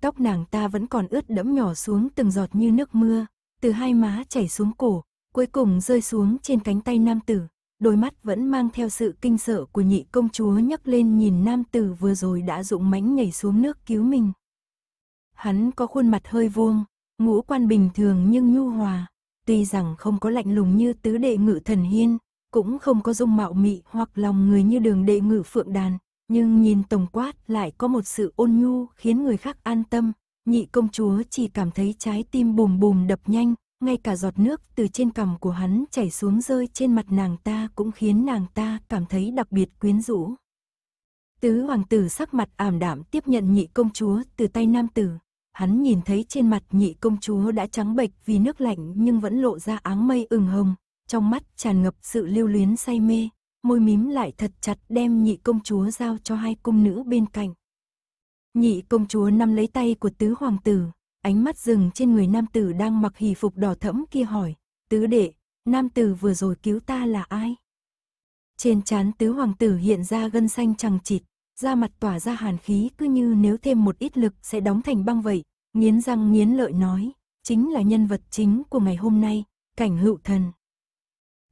Tóc nàng ta vẫn còn ướt đẫm nhỏ xuống từng giọt như nước mưa, từ hai má chảy xuống cổ, cuối cùng rơi xuống trên cánh tay nam tử, đôi mắt vẫn mang theo sự kinh sợ của nhị công chúa nhấc lên nhìn nam tử vừa rồi đã dũng mãnh nhảy xuống nước cứu mình. Hắn có khuôn mặt hơi vuông, ngũ quan bình thường nhưng nhu hòa, tuy rằng không có lạnh lùng như tứ đệ ngự thần hiên, cũng không có dung mạo mị hoặc lòng người như đường đệ ngự phượng đàn, nhưng nhìn tổng quát lại có một sự ôn nhu khiến người khác an tâm, nhị công chúa chỉ cảm thấy trái tim bùm bùm đập nhanh, ngay cả giọt nước từ trên cằm của hắn chảy xuống rơi trên mặt nàng ta cũng khiến nàng ta cảm thấy đặc biệt quyến rũ. Tứ hoàng tử sắc mặt ảm đạm tiếp nhận nhị công chúa từ tay nam tử. Hắn nhìn thấy trên mặt nhị công chúa đã trắng bệch vì nước lạnh nhưng vẫn lộ ra áng mây ửng hồng, trong mắt tràn ngập sự lưu luyến say mê, môi mím lại thật chặt đem nhị công chúa giao cho hai cung nữ bên cạnh. Nhị công chúa nắm lấy tay của tứ hoàng tử, ánh mắt dừng trên người nam tử đang mặc hì phục đỏ thẫm kia hỏi, tứ đệ, nam tử vừa rồi cứu ta là ai? Trên trán tứ hoàng tử hiện ra gân xanh chằng chịt, da mặt tỏa ra hàn khí cứ như nếu thêm một ít lực sẽ đóng thành băng vậy, nghiến răng nghiến lợi nói, chính là nhân vật chính của ngày hôm nay, cảnh hữu thần.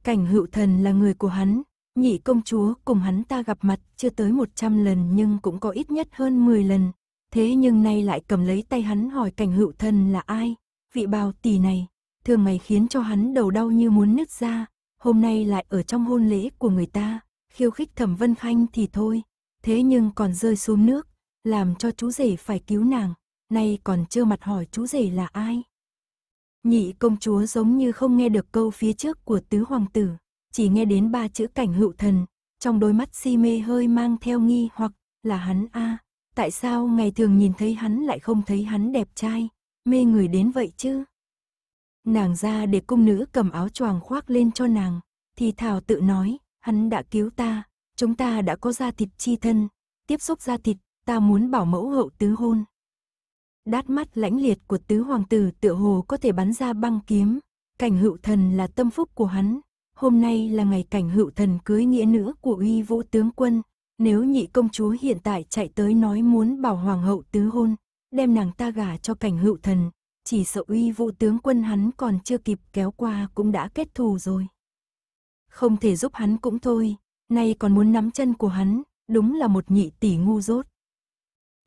Cảnh hữu thần là người của hắn, nhị công chúa cùng hắn ta gặp mặt chưa tới 100 lần nhưng cũng có ít nhất hơn 10 lần, Thế nhưng nay lại cầm lấy tay hắn hỏi cảnh hữu thân là ai, vị bào tỷ này, thường ngày khiến cho hắn đầu đau như muốn nứt ra, hôm nay lại ở trong hôn lễ của người ta, khiêu khích thẩm vân khanh thì thôi, thế nhưng còn rơi xuống nước, làm cho chú rể phải cứu nàng, nay còn chưa mặt hỏi chú rể là ai. Nhị công chúa giống như không nghe được câu phía trước của tứ hoàng tử, chỉ nghe đến ba chữ cảnh hữu thần, trong đôi mắt si mê hơi mang theo nghi hoặc là hắn a. À. Tại sao ngày thường nhìn thấy hắn lại không thấy hắn đẹp trai, mê người đến vậy chứ? Nàng ra để cung nữ cầm áo choàng khoác lên cho nàng, thì Thảo tự nói, hắn đã cứu ta, chúng ta đã có da thịt chi thân, tiếp xúc da thịt, ta muốn bảo mẫu hậu tứ hôn. Đát mắt lãnh liệt của tứ hoàng tử tựa hồ có thể bắn ra băng kiếm, cảnh hữu thần là tâm phúc của hắn, hôm nay là ngày cảnh hữu thần cưới nghĩa nữ của uy vũ tướng quân, nếu nhị công chúa hiện tại chạy tới nói muốn bảo hoàng hậu tứ hôn, đem nàng ta gả cho cảnh hữu thần, chỉ sợ uy vũ tướng quân hắn còn chưa kịp kéo qua cũng đã kết thù rồi. Không thể giúp hắn cũng thôi, nay còn muốn nắm chân của hắn, đúng là một nhị tỷ ngu dốt.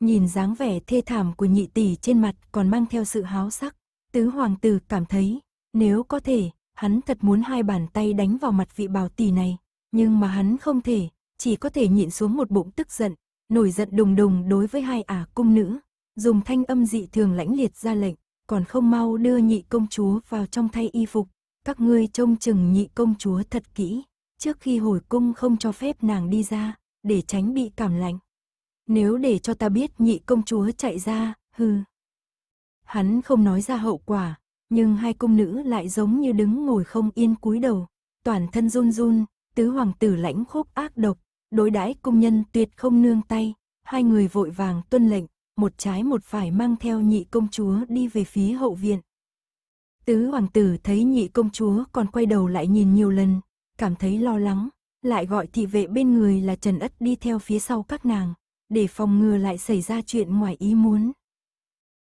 Nhìn dáng vẻ thê thảm của nhị tỷ trên mặt còn mang theo sự háo sắc, tứ hoàng tử cảm thấy, nếu có thể, hắn thật muốn hai bàn tay đánh vào mặt vị bảo tỷ này, nhưng mà hắn không thể, chỉ có thể nhịn xuống một bụng tức giận, nổi giận đùng đùng đối với hai ả cung nữ, dùng thanh âm dị thường lãnh liệt ra lệnh, còn không mau đưa nhị công chúa vào trong thay y phục, các ngươi trông chừng nhị công chúa thật kỹ, trước khi hồi cung không cho phép nàng đi ra, để tránh bị cảm lạnh. Nếu để cho ta biết nhị công chúa chạy ra, hừ. Hắn không nói ra hậu quả, nhưng hai cung nữ lại giống như đứng ngồi không yên cúi đầu, toàn thân run run, tứ hoàng tử lãnh khốc ác độc, đối đãi công nhân tuyệt không nương tay, hai người vội vàng tuân lệnh, một trái một phải mang theo nhị công chúa đi về phía hậu viện. Tứ hoàng tử thấy nhị công chúa còn quay đầu lại nhìn nhiều lần, cảm thấy lo lắng, lại gọi thị vệ bên người là Trần Ất đi theo phía sau các nàng, để phòng ngừa lại xảy ra chuyện ngoài ý muốn.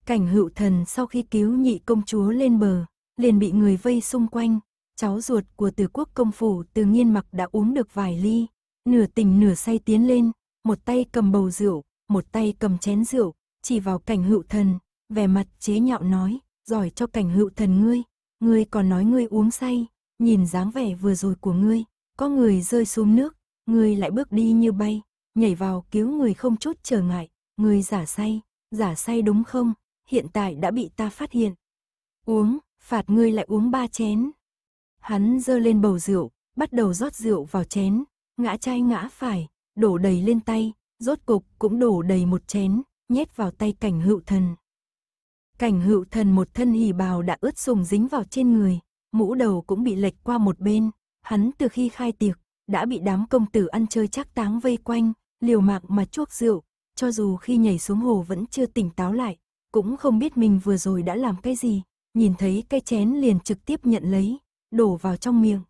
Cảnh hữu thần sau khi cứu nhị công chúa lên bờ, liền bị người vây xung quanh, cháu ruột của từ quốc công phủ từ nghiên mặc đã uống được vài ly, Nửa tỉnh nửa say tiến lên, một tay cầm bầu rượu, một tay cầm chén rượu, chỉ vào cảnh hữu thần, vẻ mặt chế nhạo nói, giỏi cho cảnh hữu thần ngươi, ngươi còn nói ngươi uống say, nhìn dáng vẻ vừa rồi của ngươi, có người rơi xuống nước, ngươi lại bước đi như bay, nhảy vào cứu người không chút trở ngại, ngươi giả say, giả say đúng không, hiện tại đã bị ta phát hiện. Uống, phạt ngươi lại uống ba chén. Hắn dơ lên bầu rượu, bắt đầu rót rượu vào chén, ngã trái ngã phải, đổ đầy lên tay, rốt cục cũng đổ đầy một chén, nhét vào tay cảnh hữu thần. Cảnh hữu thần một thân hỉ bào đã ướt sùng dính vào trên người, mũ đầu cũng bị lệch qua một bên, hắn từ khi khai tiệc, đã bị đám công tử ăn chơi chắc táng vây quanh, liều mạng mà chuốc rượu, cho dù khi nhảy xuống hồ vẫn chưa tỉnh táo lại, cũng không biết mình vừa rồi đã làm cái gì, nhìn thấy cái chén liền trực tiếp nhận lấy, đổ vào trong miệng,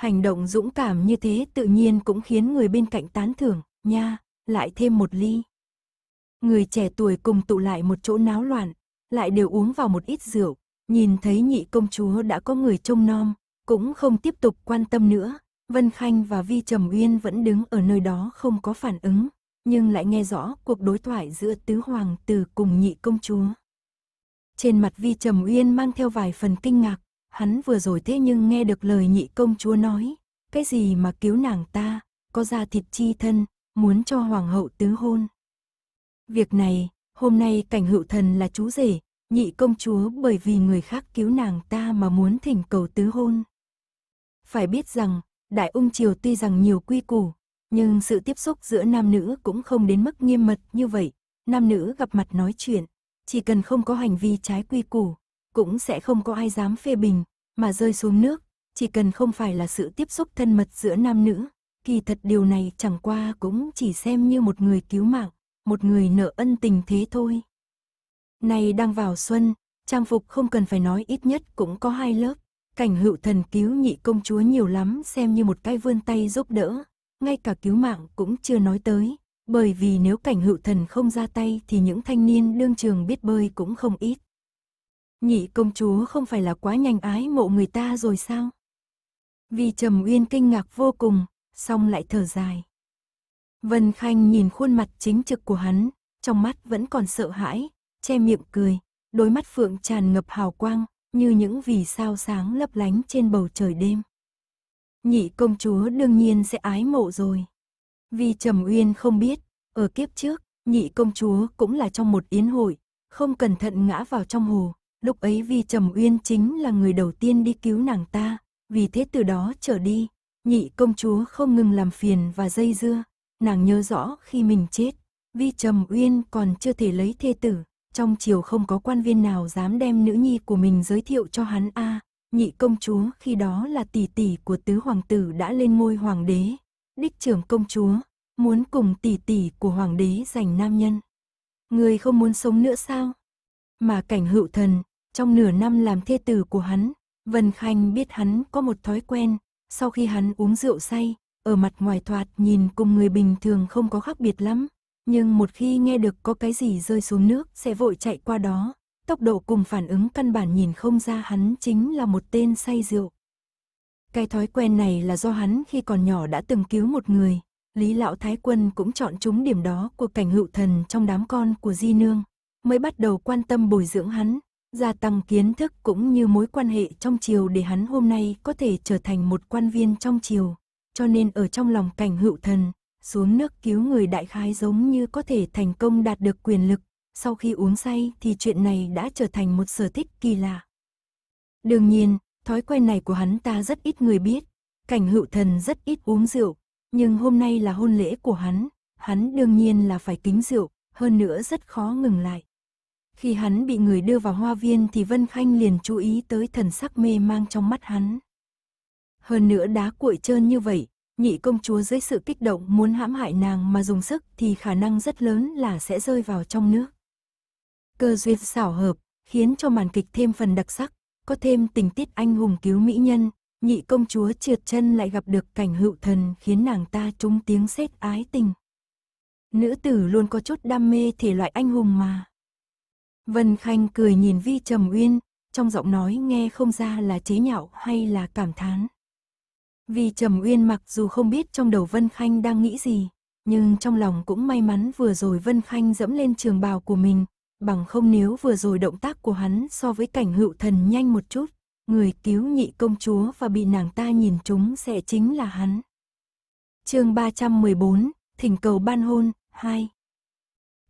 Hành động dũng cảm như thế tự nhiên cũng khiến người bên cạnh tán thưởng, nha, lại thêm một ly. Người trẻ tuổi cùng tụ lại một chỗ náo loạn, lại đều uống vào một ít rượu, nhìn thấy nhị công chúa đã có người trông nom, cũng không tiếp tục quan tâm nữa. Vân Khanh và Vi Trầm Uyên vẫn đứng ở nơi đó không có phản ứng, nhưng lại nghe rõ cuộc đối thoại giữa tứ hoàng tử cùng nhị công chúa. Trên mặt Vi Trầm Uyên mang theo vài phần kinh ngạc, hắn vừa rồi thế nhưng nghe được lời nhị công chúa nói, cái gì mà cứu nàng ta, có ra thịt chi thân, muốn cho hoàng hậu tứ hôn. Việc này, hôm nay cảnh hữu thần là chú rể, nhị công chúa bởi vì người khác cứu nàng ta mà muốn thỉnh cầu tứ hôn. Phải biết rằng, Đại Ung Triều tuy rằng nhiều quy củ, nhưng sự tiếp xúc giữa nam nữ cũng không đến mức nghiêm mật như vậy. Nam nữ gặp mặt nói chuyện, chỉ cần không có hành vi trái quy củ, cũng sẽ không có ai dám phê bình, mà rơi xuống nước, chỉ cần không phải là sự tiếp xúc thân mật giữa nam nữ, kỳ thật điều này chẳng qua cũng chỉ xem như một người cứu mạng, một người nợ ân tình thế thôi. Này đang vào xuân, trang phục không cần phải nói ít nhất cũng có hai lớp, cảnh hữu thần cứu nhị công chúa nhiều lắm xem như một cái vươn tay giúp đỡ, ngay cả cứu mạng cũng chưa nói tới, bởi vì nếu cảnh hữu thần không ra tay thì những thanh niên đương trường biết bơi cũng không ít nhị công chúa không phải là quá nhanh ái mộ người ta rồi sao? Vì Trầm Uyên kinh ngạc vô cùng, xong lại thở dài. Vân Khanh nhìn khuôn mặt chính trực của hắn, trong mắt vẫn còn sợ hãi, che miệng cười, đôi mắt phượng tràn ngập hào quang, như những vì sao sáng lấp lánh trên bầu trời đêm. Nhị công chúa đương nhiên sẽ ái mộ rồi. Vì Trầm Uyên không biết, ở kiếp trước, nhị công chúa cũng là trong một yến hội, không cẩn thận ngã vào trong hồ, Lúc ấy vì Trầm Uyên chính là người đầu tiên đi cứu nàng ta, vì thế từ đó trở đi, nhị công chúa không ngừng làm phiền và dây dưa, nàng nhớ rõ khi mình chết, Vi Trầm Uyên còn chưa thể lấy thê tử, trong triều không có quan viên nào dám đem nữ nhi của mình giới thiệu cho hắn a. nhị công chúa khi đó là tỷ tỷ của tứ hoàng tử đã lên ngôi hoàng đế, đích trưởng công chúa, muốn cùng tỷ tỷ của hoàng đế giành nam nhân. Người không muốn sống nữa sao? Mà cảnh hữu thần, trong nửa năm làm thê tử của hắn, Vân Khanh biết hắn có một thói quen, sau khi hắn uống rượu say, ở mặt ngoài thoạt nhìn cùng người bình thường không có khác biệt lắm, nhưng một khi nghe được có cái gì rơi xuống nước sẽ vội chạy qua đó, tốc độ cùng phản ứng căn bản nhìn không ra hắn chính là một tên say rượu. Cái thói quen này là do hắn khi còn nhỏ đã từng cứu một người, Lý Lão Thái Quân cũng chọn chúng điểm đó của cảnh hữu thần trong đám con của Di Nương mới bắt đầu quan tâm bồi dưỡng hắn, gia tăng kiến thức cũng như mối quan hệ trong triều để hắn hôm nay có thể trở thành một quan viên trong triều. Cho nên ở trong lòng cảnh hữu thần, xuống nước cứu người đại khái giống như có thể thành công đạt được quyền lực, sau khi uống say thì chuyện này đã trở thành một sở thích kỳ lạ. Đương nhiên, thói quen này của hắn ta rất ít người biết, cảnh hữu thần rất ít uống rượu, nhưng hôm nay là hôn lễ của hắn, hắn đương nhiên là phải kính rượu, hơn nữa rất khó ngừng lại. Khi hắn bị người đưa vào hoa viên thì Vân Khanh liền chú ý tới thần sắc mê mang trong mắt hắn. Hơn nữa đá cuội trơn như vậy, nhị công chúa dưới sự kích động muốn hãm hại nàng mà dùng sức thì khả năng rất lớn là sẽ rơi vào trong nước. Cơ duyên xảo hợp, khiến cho màn kịch thêm phần đặc sắc, có thêm tình tiết anh hùng cứu mỹ nhân, nhị công chúa trượt chân lại gặp được cảnh hữu thần khiến nàng ta trúng tiếng sét ái tình. Nữ tử luôn có chút đam mê thể loại anh hùng mà. Vân Khanh cười nhìn Vi Trầm Uyên, trong giọng nói nghe không ra là chế nhạo hay là cảm thán. Vi Trầm Uyên mặc dù không biết trong đầu Vân Khanh đang nghĩ gì, nhưng trong lòng cũng may mắn vừa rồi Vân Khanh dẫm lên trường bào của mình, bằng không nếu vừa rồi động tác của hắn so với cảnh hữu thần nhanh một chút, người cứu nhị công chúa và bị nàng ta nhìn trúng sẽ chính là hắn. chương 314, Thỉnh cầu ban hôn, 2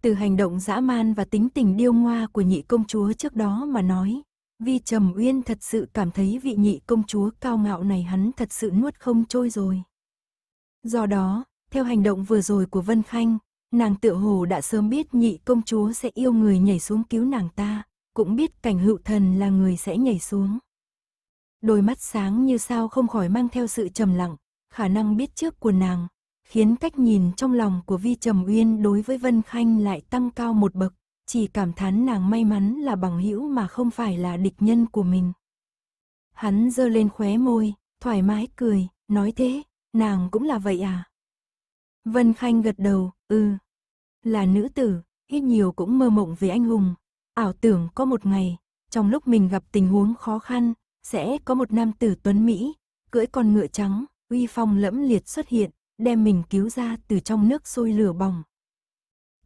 từ hành động dã man và tính tình điêu ngoa của nhị công chúa trước đó mà nói, Vi Trầm Uyên thật sự cảm thấy vị nhị công chúa cao ngạo này hắn thật sự nuốt không trôi rồi. Do đó, theo hành động vừa rồi của Vân Khanh, nàng tựa hồ đã sớm biết nhị công chúa sẽ yêu người nhảy xuống cứu nàng ta, cũng biết cảnh hữu thần là người sẽ nhảy xuống. Đôi mắt sáng như sao không khỏi mang theo sự trầm lặng, khả năng biết trước của nàng, khiến cách nhìn trong lòng của Vi Trầm Uyên đối với Vân Khanh lại tăng cao một bậc, chỉ cảm thán nàng may mắn là bằng hữu mà không phải là địch nhân của mình. Hắn giơ lên khóe môi, thoải mái cười, nói thế, nàng cũng là vậy à? Vân Khanh gật đầu, ừ, là nữ tử, ít nhiều cũng mơ mộng về anh hùng, ảo tưởng có một ngày, trong lúc mình gặp tình huống khó khăn, sẽ có một nam tử tuấn Mỹ, cưỡi con ngựa trắng, uy phong lẫm liệt xuất hiện, đem mình cứu ra từ trong nước sôi lửa bỏng.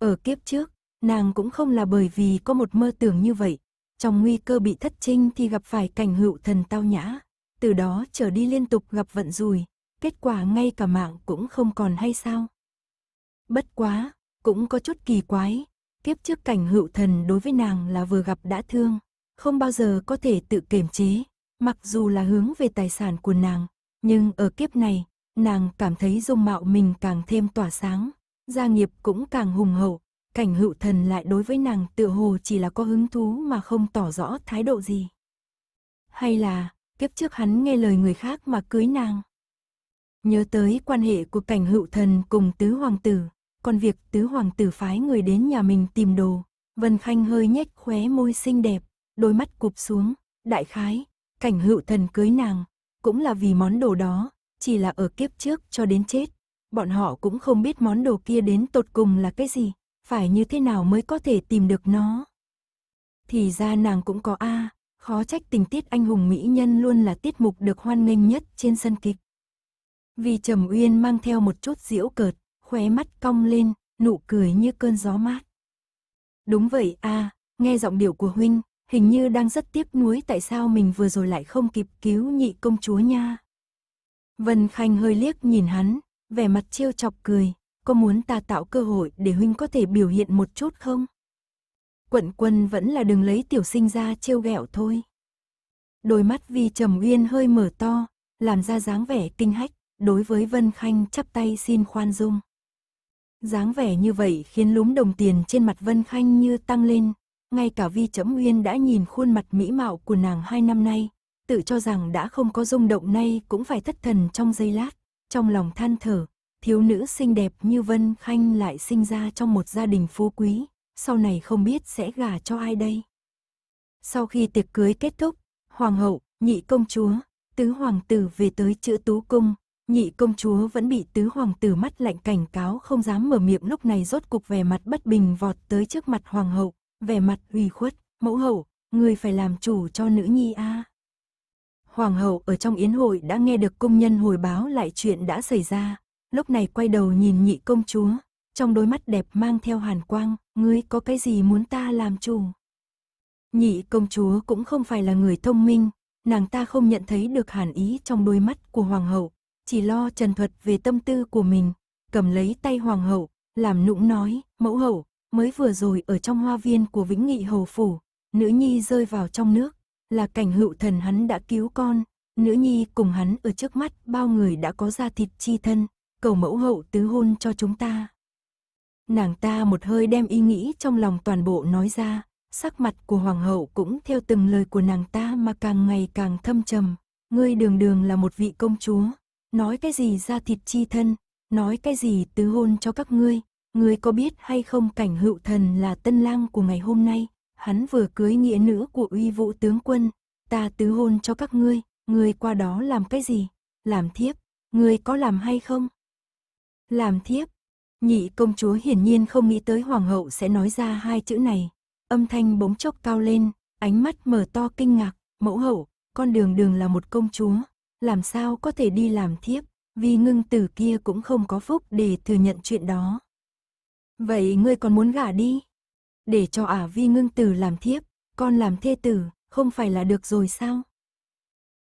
Ở kiếp trước, nàng cũng không là bởi vì có một mơ tưởng như vậy, trong nguy cơ bị thất trinh thì gặp phải cảnh hữu thần tao nhã, từ đó trở đi liên tục gặp vận rủi, kết quả ngay cả mạng cũng không còn hay sao. Bất quá, cũng có chút kỳ quái, kiếp trước cảnh hữu thần đối với nàng là vừa gặp đã thương, không bao giờ có thể tự kiềm chế, mặc dù là hướng về tài sản của nàng, nhưng ở kiếp này, Nàng cảm thấy dung mạo mình càng thêm tỏa sáng, gia nghiệp cũng càng hùng hậu, cảnh hữu thần lại đối với nàng tựa hồ chỉ là có hứng thú mà không tỏ rõ thái độ gì. Hay là, kiếp trước hắn nghe lời người khác mà cưới nàng. Nhớ tới quan hệ của cảnh hữu thần cùng tứ hoàng tử, còn việc tứ hoàng tử phái người đến nhà mình tìm đồ, Vân Khanh hơi nhếch khóe môi xinh đẹp, đôi mắt cụp xuống, đại khái, cảnh hữu thần cưới nàng, cũng là vì món đồ đó, chỉ là ở kiếp trước cho đến chết. Bọn họ cũng không biết món đồ kia đến tột cùng là cái gì, phải như thế nào mới có thể tìm được nó. Thì ra nàng cũng có A, khó trách tình tiết anh hùng mỹ nhân luôn là tiết mục được hoan nghênh nhất trên sân kịch. Vì Trầm Uyên mang theo một chút diễu cợt, khóe mắt cong lên, nụ cười như cơn gió mát. Đúng vậy A, nghe giọng điệu của huynh, hình như đang rất tiếc nuối tại sao mình vừa rồi lại không kịp cứu nhị công chúa nha. Vân Khanh hơi liếc nhìn hắn, vẻ mặt trêu chọc cười, có muốn ta tạo cơ hội để huynh có thể biểu hiện một chút không? Quận quân vẫn là đừng lấy tiểu sinh ra trêu ghẹo thôi. Đôi mắt Vi Trầm Uyên hơi mở to, làm ra dáng vẻ kinh hách, đối với Vân Khanh chắp tay xin khoan dung. Dáng vẻ như vậy khiến lúm đồng tiền trên mặt Vân Khanh như tăng lên, ngay cả Vi Trầm Uyên đã nhìn khuôn mặt mỹ mạo của nàng hai năm nay, tự cho rằng đã không có rung động nay cũng phải thất thần trong giây lát, trong lòng than thở, thiếu nữ xinh đẹp như Vân Khanh lại sinh ra trong một gia đình phú quý, sau này không biết sẽ gả cho ai đây. Sau khi tiệc cưới kết thúc, hoàng hậu, nhị công chúa, tứ hoàng tử về tới chữ tú cung, nhị công chúa vẫn bị tứ hoàng tử mắt lạnh cảnh cáo không dám mở miệng lúc này rốt cục vẻ mặt bất bình vọt tới trước mặt hoàng hậu, vẻ mặt ủy khuất, mẫu hậu, người phải làm chủ cho nữ nhi a. À. Hoàng hậu ở trong yến hội đã nghe được công nhân hồi báo lại chuyện đã xảy ra, lúc này quay đầu nhìn nhị công chúa, trong đôi mắt đẹp mang theo hàn quang, ngươi có cái gì muốn ta làm chủ? Nhị công chúa cũng không phải là người thông minh, nàng ta không nhận thấy được hàn ý trong đôi mắt của hoàng hậu, chỉ lo trần thuật về tâm tư của mình, cầm lấy tay hoàng hậu, làm nũng nói, mẫu hậu, mới vừa rồi ở trong hoa viên của Vĩnh Nghị Hầu Phủ, nữ nhi rơi vào trong nước, là cảnh hữu thần hắn đã cứu con, nữ nhi cùng hắn ở trước mắt bao người đã có da thịt chi thân, cầu mẫu hậu tứ hôn cho chúng ta. Nàng ta một hơi đem ý nghĩ trong lòng toàn bộ nói ra, sắc mặt của hoàng hậu cũng theo từng lời của nàng ta mà càng ngày càng thâm trầm. Ngươi đường đường là một vị công chúa, nói cái gì ra thịt chi thân, nói cái gì tứ hôn cho các ngươi, ngươi có biết hay không cảnh hữu thần là tân lang của ngày hôm nay, hắn vừa cưới nghĩa nữ của uy vũ tướng quân, ta tứ hôn cho các ngươi, ngươi qua đó làm cái gì? Làm thiếp, ngươi có làm hay không? Làm thiếp, nhị công chúa hiển nhiên không nghĩ tới hoàng hậu sẽ nói ra hai chữ này. Âm thanh bỗng chốc cao lên, ánh mắt mở to kinh ngạc, mẫu hậu, con đường đường là một công chúa, làm sao có thể đi làm thiếp, vì ngưng tử kia cũng không có phúc để thừa nhận chuyện đó. Vậy ngươi còn muốn gả đi? để cho ả vi ngưng tử làm thiếp, con làm thê tử, không phải là được rồi sao?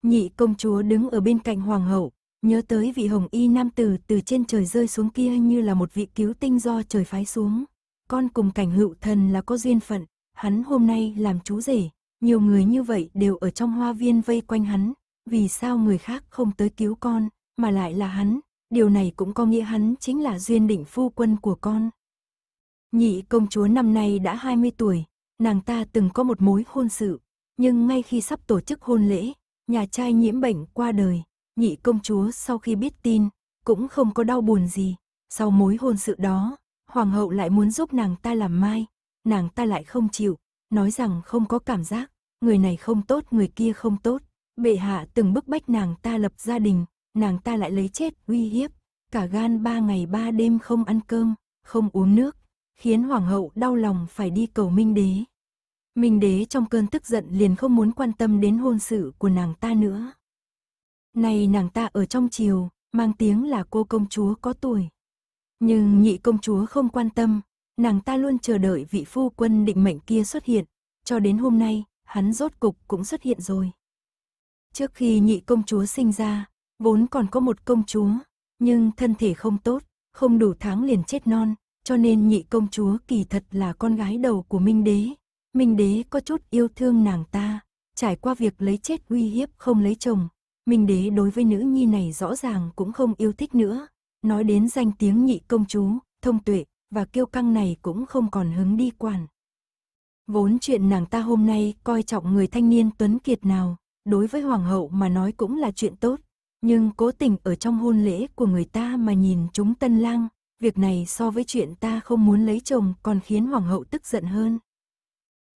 Nhị công chúa đứng ở bên cạnh hoàng hậu, nhớ tới vị hồng y nam tử từ trên trời rơi xuống kia như là một vị cứu tinh do trời phái xuống. Con cùng cảnh hữu thần là có duyên phận, hắn hôm nay làm chú rể, nhiều người như vậy đều ở trong hoa viên vây quanh hắn, vì sao người khác không tới cứu con, mà lại là hắn, điều này cũng có nghĩa hắn chính là duyên định phu quân của con. Nhị công chúa năm nay đã 20 tuổi, nàng ta từng có một mối hôn sự, nhưng ngay khi sắp tổ chức hôn lễ, nhà trai nhiễm bệnh qua đời, nhị công chúa sau khi biết tin, cũng không có đau buồn gì. Sau mối hôn sự đó, hoàng hậu lại muốn giúp nàng ta làm mai, nàng ta lại không chịu, nói rằng không có cảm giác, người này không tốt, người kia không tốt. Bệ hạ từng bức bách nàng ta lập gia đình, nàng ta lại lấy chết, uy hiếp, cả gan ba ngày ba đêm không ăn cơm, không uống nước, khiến hoàng hậu đau lòng phải đi cầu Minh đế. Minh đế trong cơn tức giận liền không muốn quan tâm đến hôn sự của nàng ta nữa. Nay nàng ta ở trong triều, mang tiếng là cô công chúa có tuổi. Nhưng nhị công chúa không quan tâm, nàng ta luôn chờ đợi vị phu quân định mệnh kia xuất hiện, cho đến hôm nay, hắn rốt cục cũng xuất hiện rồi. Trước khi nhị công chúa sinh ra, vốn còn có một công chúa, nhưng thân thể không tốt, không đủ tháng liền chết non, cho nên nhị công chúa kỳ thật là con gái đầu của Minh Đế. Minh Đế có chút yêu thương nàng ta, trải qua việc lấy chết uy hiếp không lấy chồng. Minh Đế đối với nữ nhi này rõ ràng cũng không yêu thích nữa. Nói đến danh tiếng nhị công chúa, thông tuệ và kiêu căng này cũng không còn hứng đi quản. Vốn chuyện nàng ta hôm nay coi trọng người thanh niên tuấn kiệt nào, đối với hoàng hậu mà nói cũng là chuyện tốt, nhưng cố tình ở trong hôn lễ của người ta mà nhìn chúng tân lang, việc này so với chuyện ta không muốn lấy chồng còn khiến hoàng hậu tức giận hơn.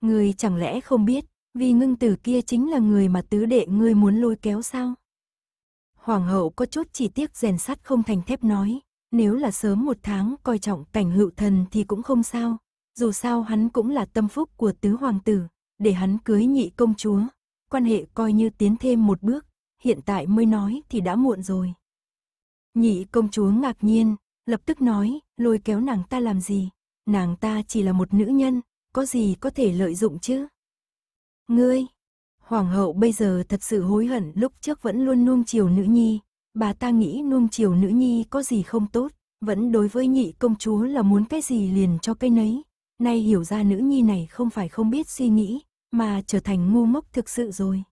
Người chẳng lẽ không biết, vì ngưng tử kia chính là người mà tứ đệ ngươi muốn lôi kéo sao? Hoàng hậu có chút chỉ tiếc rèn sắt không thành thép nói, nếu là sớm một tháng coi trọng cảnh hữu thần thì cũng không sao, dù sao hắn cũng là tâm phúc của tứ hoàng tử, để hắn cưới nhị công chúa, quan hệ coi như tiến thêm một bước, hiện tại mới nói thì đã muộn rồi. Nhị công chúa ngạc nhiên, lập tức nói, lôi kéo nàng ta làm gì, nàng ta chỉ là một nữ nhân, có gì có thể lợi dụng chứ. Ngươi, hoàng hậu bây giờ thật sự hối hận lúc trước vẫn luôn nuông chiều nữ nhi, bà ta nghĩ nuông chiều nữ nhi có gì không tốt, vẫn đối với nhị công chúa là muốn cái gì liền cho cái nấy, nay hiểu ra nữ nhi này không phải không biết suy nghĩ, mà trở thành ngu mốc thực sự rồi.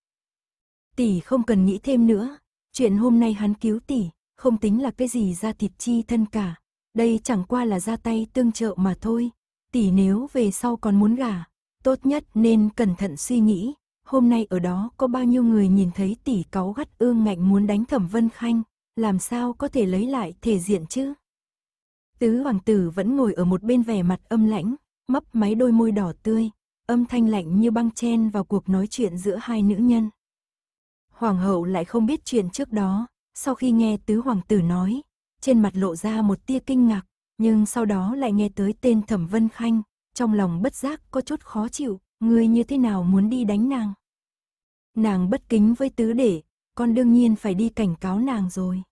Tỷ không cần nghĩ thêm nữa, chuyện hôm nay hắn cứu tỷ, không tính là cái gì ra thịt chi thân cả, đây chẳng qua là ra tay tương trợ mà thôi. Tỷ nếu về sau còn muốn gả, tốt nhất nên cẩn thận suy nghĩ, hôm nay ở đó có bao nhiêu người nhìn thấy tỷ cáu gắt ương ngạnh muốn đánh Thẩm Vân Khanh, làm sao có thể lấy lại thể diện chứ? Tứ hoàng tử vẫn ngồi ở một bên vẻ mặt âm lãnh, mấp máy đôi môi đỏ tươi, âm thanh lạnh như băng chen vào cuộc nói chuyện giữa hai nữ nhân. Hoàng hậu lại không biết chuyện trước đó, sau khi nghe tứ hoàng tử nói, trên mặt lộ ra một tia kinh ngạc, nhưng sau đó lại nghe tới tên Thẩm Vân Khanh, trong lòng bất giác có chút khó chịu, người như thế nào muốn đi đánh nàng? Nàng bất kính với tứ đệ, con đương nhiên phải đi cảnh cáo nàng rồi.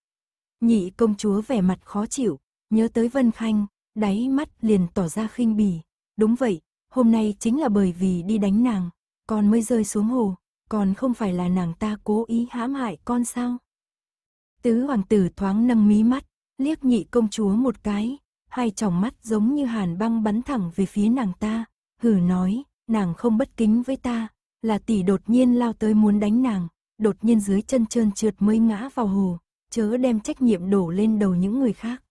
Nhị công chúa vẻ mặt khó chịu, nhớ tới Vân Khanh, đáy mắt liền tỏ ra khinh bỉ. Đúng vậy, hôm nay chính là bởi vì đi đánh nàng, con mới rơi xuống hồ, còn không phải là nàng ta cố ý hãm hại con sao? Tứ hoàng tử thoáng nâng mí mắt, liếc nhị công chúa một cái, hai tròng mắt giống như hàn băng bắn thẳng về phía nàng ta, hử nói, nàng không bất kính với ta, là tỷ đột nhiên lao tới muốn đánh nàng, đột nhiên dưới chân trơn trượt mới ngã vào hồ, chớ đem trách nhiệm đổ lên đầu những người khác.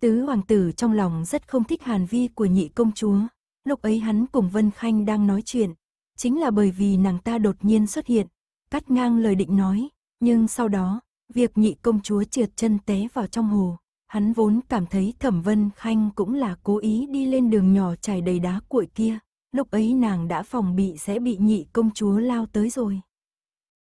Tứ hoàng tử trong lòng rất không thích hàn vi của nhị công chúa, lúc ấy hắn cùng Vân Khanh đang nói chuyện, chính là bởi vì nàng ta đột nhiên xuất hiện, cắt ngang lời định nói, nhưng sau đó, việc nhị công chúa trượt chân té vào trong hồ. Hắn vốn cảm thấy Thẩm Vân Khanh cũng là cố ý đi lên đường nhỏ trải đầy đá cuội kia, lúc ấy nàng đã phòng bị sẽ bị nhị công chúa lao tới rồi.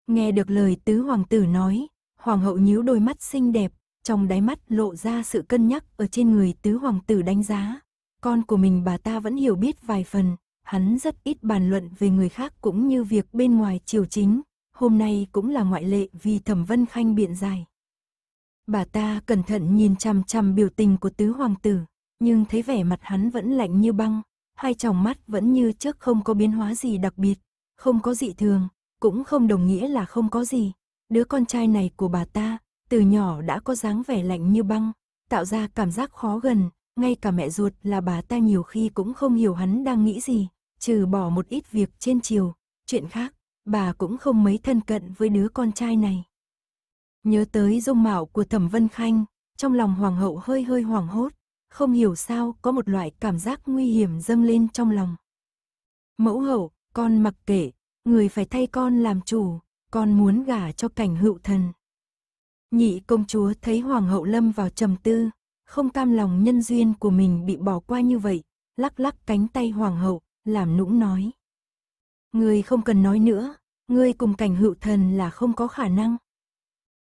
Nghe được lời tứ hoàng tử nói, hoàng hậu nhíu đôi mắt xinh đẹp, trong đáy mắt lộ ra sự cân nhắc ở trên người tứ hoàng tử đánh giá. Con của mình bà ta vẫn hiểu biết vài phần, hắn rất ít bàn luận về người khác cũng như việc bên ngoài triều chính, hôm nay cũng là ngoại lệ vì thẩm vân khanh biện dài. Bà ta cẩn thận nhìn chằm chằm biểu tình của tứ hoàng tử, nhưng thấy vẻ mặt hắn vẫn lạnh như băng, hai tròng mắt vẫn như trước không có biến hóa gì đặc biệt, không có dị thường, cũng không đồng nghĩa là không có gì. Đứa con trai này của bà ta, từ nhỏ đã có dáng vẻ lạnh như băng, tạo ra cảm giác khó gần, ngay cả mẹ ruột là bà ta nhiều khi cũng không hiểu hắn đang nghĩ gì, trừ bỏ một ít việc trên chiều, chuyện khác, bà cũng không mấy thân cận với đứa con trai này. Nhớ tới dung mạo của Thẩm Vân Khanh, trong lòng hoàng hậu hơi hơi hoảng hốt, không hiểu sao có một loại cảm giác nguy hiểm dâng lên trong lòng. Mẫu hậu, con mặc kệ, người phải thay con làm chủ, con muốn gả cho cảnh hữu thần. Nhị công chúa thấy hoàng hậu lâm vào trầm tư, không cam lòng nhân duyên của mình bị bỏ qua như vậy, lắc lắc cánh tay hoàng hậu, làm nũng nói. Ngươi không cần nói nữa, ngươi cùng cảnh hữu thần là không có khả năng.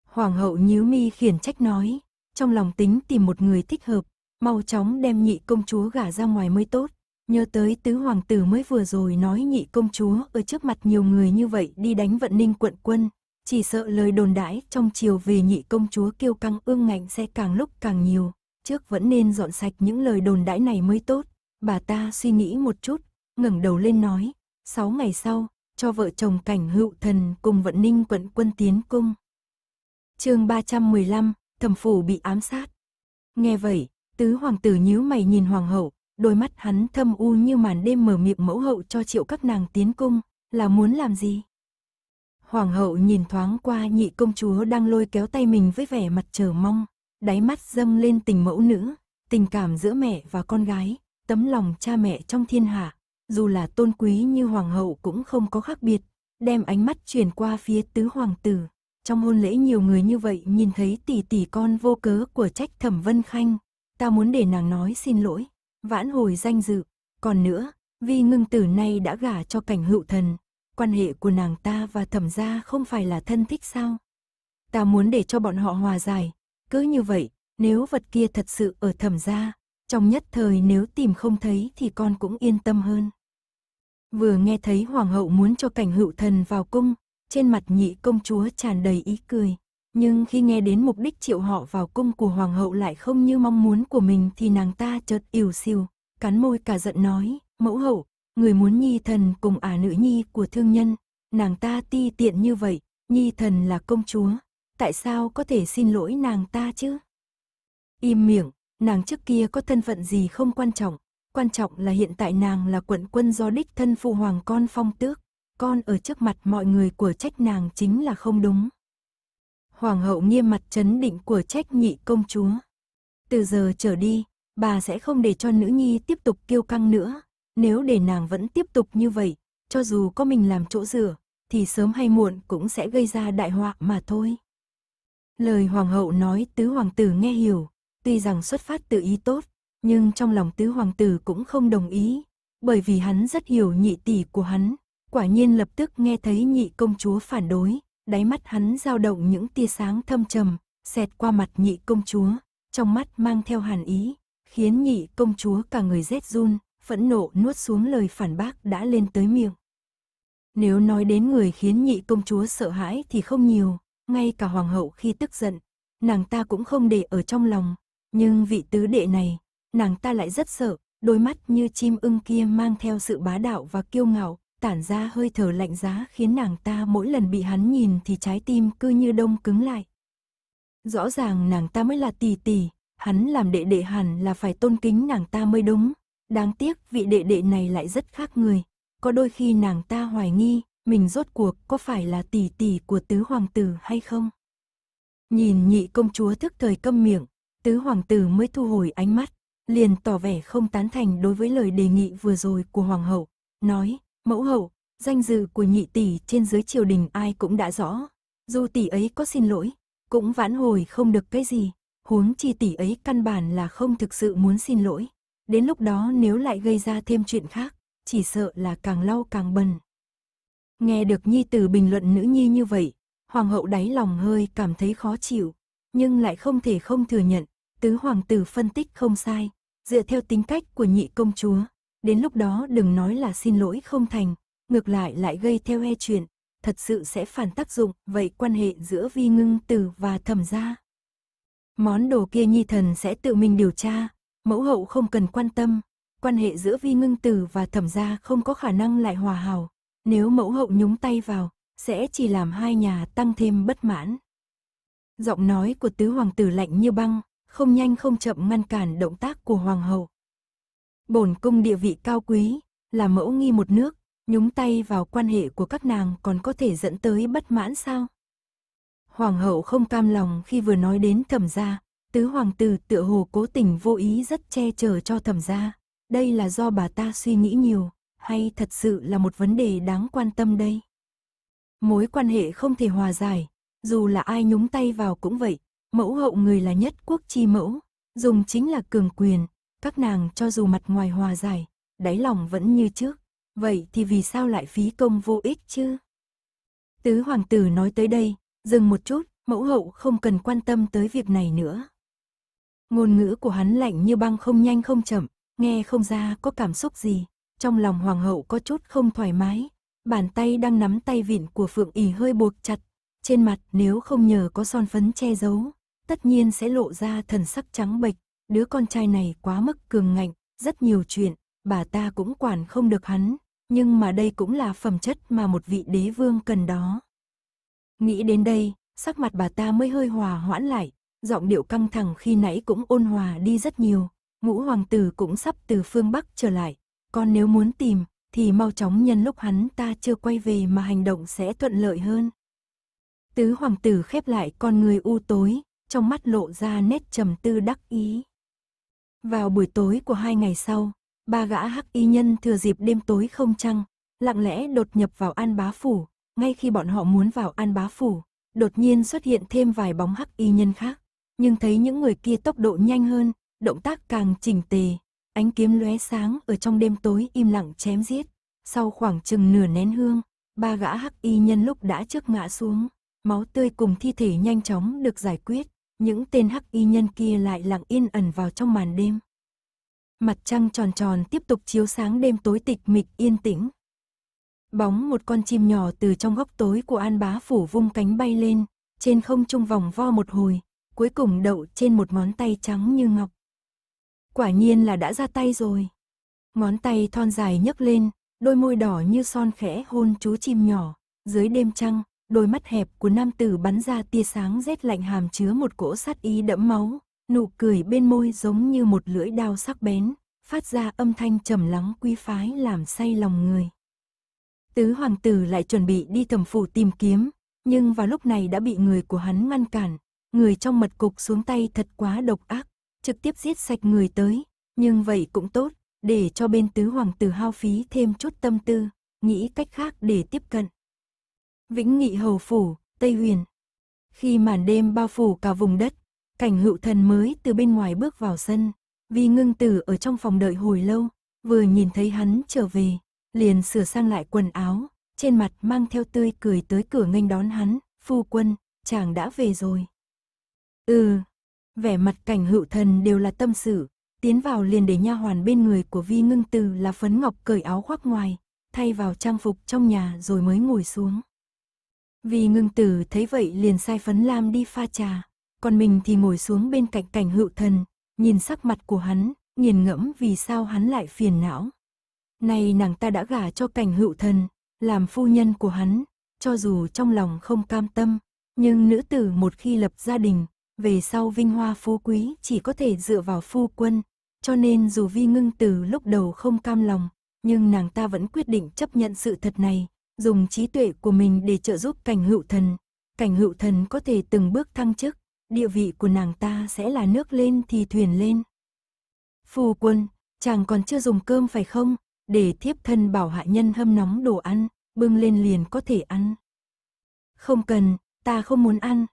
Hoàng hậu nhíu mi khiển trách nói, trong lòng tính tìm một người thích hợp, mau chóng đem nhị công chúa gả ra ngoài mới tốt. Nhớ tới tứ hoàng tử mới vừa rồi nói nhị công chúa ở trước mặt nhiều người như vậy đi đánh vận ninh quận quân, chỉ sợ lời đồn đãi trong chiều về nhị công chúa kêu căng ương ngạnh sẽ càng lúc càng nhiều, trước vẫn nên dọn sạch những lời đồn đãi này mới tốt. Bà ta suy nghĩ một chút, ngẩng đầu lên nói, 6 ngày sau, cho vợ chồng cảnh hữu thần cùng vận ninh quận quân tiến cung. chương 315, thẩm phủ bị ám sát. Nghe vậy, tứ hoàng tử nhíu mày nhìn hoàng hậu, đôi mắt hắn thâm u như màn đêm mở miệng mẫu hậu cho triệu các nàng tiến cung, là muốn làm gì? Hoàng hậu nhìn thoáng qua nhị công chúa đang lôi kéo tay mình với vẻ mặt chờ mong, đáy mắt dâng lên tình mẫu nữ, tình cảm giữa mẹ và con gái, tấm lòng cha mẹ trong thiên hạ, dù là tôn quý như hoàng hậu cũng không có khác biệt, đem ánh mắt chuyển qua phía tứ hoàng tử. Trong hôn lễ nhiều người như vậy nhìn thấy tỷ tỷ con vô cớ của trách thẩm vân khanh, ta muốn để nàng nói xin lỗi, vãn hồi danh dự. Còn nữa, vì ngưng tử này đã gả cho cảnh hữu thần, quan hệ của nàng ta và thẩm gia không phải là thân thích sao? Ta muốn để cho bọn họ hòa giải, cứ như vậy, nếu vật kia thật sự ở thẩm gia, trong nhất thời nếu tìm không thấy thì con cũng yên tâm hơn. Vừa nghe thấy hoàng hậu muốn cho cảnh hữu thần vào cung, trên mặt nhị công chúa tràn đầy ý cười. Nhưng khi nghe đến mục đích triệu họ vào cung của hoàng hậu lại không như mong muốn của mình thì nàng ta chợt ỉu siêu, cắn môi cả giận nói, mẫu hậu, người muốn nhi thần cùng ả à nữ nhi của thương nhân, nàng ta ti tiện như vậy, nhi thần là công chúa, tại sao có thể xin lỗi nàng ta chứ? Im miệng, nàng trước kia có thân phận gì không quan trọng, quan trọng là hiện tại nàng là quận quân do đích thân phụ hoàng con phong tước, con ở trước mặt mọi người của trách nàng chính là không đúng. Hoàng hậu nghiêm mặt chấn định của trách nhị công chúa. Từ giờ trở đi, bà sẽ không để cho nữ nhi tiếp tục kiêu căng nữa, nếu để nàng vẫn tiếp tục như vậy, cho dù có mình làm chỗ dựa, thì sớm hay muộn cũng sẽ gây ra đại họa mà thôi. Lời hoàng hậu nói tứ hoàng tử nghe hiểu, tuy rằng xuất phát từ ý tốt, nhưng trong lòng tứ hoàng tử cũng không đồng ý, bởi vì hắn rất hiểu nhị tỷ của hắn, quả nhiên lập tức nghe thấy nhị công chúa phản đối, đáy mắt hắn dao động những tia sáng thâm trầm, xẹt qua mặt nhị công chúa, trong mắt mang theo hàn ý, khiến nhị công chúa cả người rét run, phẫn nộ nuốt xuống lời phản bác đã lên tới miệng. Nếu nói đến người khiến nhị công chúa sợ hãi thì không nhiều, ngay cả hoàng hậu khi tức giận, nàng ta cũng không để ở trong lòng, nhưng vị tứ đệ này, nàng ta lại rất sợ, đôi mắt như chim ưng kia mang theo sự bá đạo và kiêu ngạo, tản ra hơi thở lạnh giá khiến nàng ta mỗi lần bị hắn nhìn thì trái tim cứ như đông cứng lại. Rõ ràng nàng ta mới là tỷ tỷ, hắn làm đệ đệ hẳn là phải tôn kính nàng ta mới đúng. Đáng tiếc vị đệ đệ này lại rất khác người, có đôi khi nàng ta hoài nghi mình rốt cuộc có phải là tỷ tỷ của tứ hoàng tử hay không. Nhìn nhị công chúa thức thời câm miệng, tứ hoàng tử mới thu hồi ánh mắt, liền tỏ vẻ không tán thành đối với lời đề nghị vừa rồi của hoàng hậu, nói: "Mẫu hậu, danh dự của nhị tỷ trên dưới triều đình ai cũng đã rõ, dù tỷ ấy có xin lỗi, cũng vãn hồi không được cái gì, huống chi tỷ ấy căn bản là không thực sự muốn xin lỗi, đến lúc đó nếu lại gây ra thêm chuyện khác, chỉ sợ là càng lau càng bần." Nghe được nhi tử bình luận nữ nhi như vậy, hoàng hậu đáy lòng hơi cảm thấy khó chịu, nhưng lại không thể không thừa nhận, tứ hoàng tử phân tích không sai, dựa theo tính cách của nhị công chúa, đến lúc đó đừng nói là xin lỗi không thành, ngược lại lại gây theo e chuyện, thật sự sẽ phản tác dụng, vậy quan hệ giữa vi ngưng tử và thẩm gia. Món đồ kia nhi thần sẽ tự mình điều tra, mẫu hậu không cần quan tâm, quan hệ giữa vi ngưng tử và thẩm gia không có khả năng lại hòa hảo, nếu mẫu hậu nhúng tay vào, sẽ chỉ làm hai nhà tăng thêm bất mãn. Giọng nói của tứ hoàng tử lạnh như băng, không nhanh không chậm ngăn cản động tác của hoàng hậu. Bổn cung địa vị cao quý, là mẫu nghi một nước, nhúng tay vào quan hệ của các nàng còn có thể dẫn tới bất mãn sao? Hoàng hậu không cam lòng khi vừa nói đến thẩm gia, tứ hoàng tử tựa hồ cố tình vô ý rất che chở cho thẩm gia. Đây là do bà ta suy nghĩ nhiều, hay thật sự là một vấn đề đáng quan tâm đây? Mối quan hệ không thể hòa giải, dù là ai nhúng tay vào cũng vậy, Mẫu hậu người là nhất quốc chi mẫu, dùng chính là cường quyền, các nàng cho dù mặt ngoài hòa giải, đáy lòng vẫn như trước, vậy thì vì sao lại phí công vô ích chứ? Tứ hoàng tử nói tới đây, dừng một chút, mẫu hậu không cần quan tâm tới việc này nữa. Ngôn ngữ của hắn lạnh như băng không nhanh không chậm, nghe không ra có cảm xúc gì, trong lòng hoàng hậu có chút không thoải mái, bàn tay đang nắm tay vịn của Phượng ỉ hơi buộc chặt, trên mặt nếu không nhờ có son phấn che giấu, tất nhiên sẽ lộ ra thần sắc trắng bệch, đứa con trai này quá mức cường ngạnh, rất nhiều chuyện, bà ta cũng quản không được hắn, nhưng mà đây cũng là phẩm chất mà một vị đế vương cần đó. Nghĩ đến đây, sắc mặt bà ta mới hơi hòa hoãn lại, giọng điệu căng thẳng khi nãy cũng ôn hòa đi rất nhiều, ngũ hoàng tử cũng sắp từ phương Bắc trở lại, con nếu muốn tìm, thì mau chóng nhân lúc hắn ta chưa quay về mà hành động sẽ thuận lợi hơn. Tứ hoàng tử khép lại con người u tối, trong mắt lộ ra nét trầm tư đắc ý. Vào buổi tối của hai ngày sau, ba gã hắc y nhân thừa dịp đêm tối không trăng, lặng lẽ đột nhập vào An Bá Phủ, ngay khi bọn họ muốn vào An Bá Phủ, đột nhiên xuất hiện thêm vài bóng hắc y nhân khác, nhưng thấy những người kia tốc độ nhanh hơn, động tác càng chỉnh tề, ánh kiếm lóe sáng ở trong đêm tối im lặng chém giết. Sau khoảng chừng nửa nén hương, ba gã hắc y nhân lúc đã trước ngã xuống, máu tươi cùng thi thể nhanh chóng được giải quyết, những tên hắc y nhân kia lại lặng yên ẩn vào trong màn đêm. Mặt trăng tròn tròn tiếp tục chiếu sáng đêm tối tịch mịch yên tĩnh. Bóng một con chim nhỏ từ trong góc tối của An Bá Phủ vung cánh bay lên, trên không trung vòng vo một hồi, cuối cùng đậu trên một ngón tay trắng như ngọc. Quả nhiên là đã ra tay rồi. Ngón tay thon dài nhấc lên, đôi môi đỏ như son khẽ hôn chú chim nhỏ, dưới đêm trăng, đôi mắt hẹp của nam tử bắn ra tia sáng rét lạnh hàm chứa một cỗ sát ý đẫm máu, nụ cười bên môi giống như một lưỡi đao sắc bén, phát ra âm thanh trầm lắng quý phái làm say lòng người. Tứ hoàng tử lại chuẩn bị đi thẩm phủ tìm kiếm, nhưng vào lúc này đã bị người của hắn ngăn cản, người trong mật cục xuống tay thật quá độc ác, trực tiếp giết sạch người tới, nhưng vậy cũng tốt, để cho bên tứ hoàng tử hao phí thêm chút tâm tư, nghĩ cách khác để tiếp cận. Vĩnh Nghị Hầu Phủ, Tây Huyền. Khi màn đêm bao phủ cả vùng đất, cảnh hữu thần mới từ bên ngoài bước vào sân. Vì ngưng tử ở trong phòng đợi hồi lâu, vừa nhìn thấy hắn trở về, liền sửa sang lại quần áo, trên mặt mang theo tươi cười tới cửa nghênh đón hắn, phu quân, chàng đã về rồi. Ừ, vẻ mặt cảnh hữu thần đều là tâm sự, tiến vào liền để nha hoàn bên người của vi ngưng Tử là phấn ngọc cởi áo khoác ngoài, thay vào trang phục trong nhà rồi mới ngồi xuống. Vì ngưng tử thấy vậy liền sai phấn lam đi pha trà, còn mình thì ngồi xuống bên cạnh cảnh hữu thần, nhìn sắc mặt của hắn, nghiền ngẫm vì sao hắn lại phiền não. Này nàng ta đã gả cho cảnh hữu thần, làm phu nhân của hắn, cho dù trong lòng không cam tâm, nhưng nữ tử một khi lập gia đình, về sau vinh hoa phú quý chỉ có thể dựa vào phu quân, cho nên dù vi ngưng tử lúc đầu không cam lòng, nhưng nàng ta vẫn quyết định chấp nhận sự thật này, dùng trí tuệ của mình để trợ giúp cảnh hữu thần. Cảnh hữu thần có thể từng bước thăng chức, địa vị của nàng ta sẽ là nước lên thì thuyền lên. Phù quân, chàng còn chưa dùng cơm phải không? Để thiếp thân bảo hạ nhân hâm nóng đồ ăn, bưng lên liền có thể ăn. Không cần, ta không muốn ăn.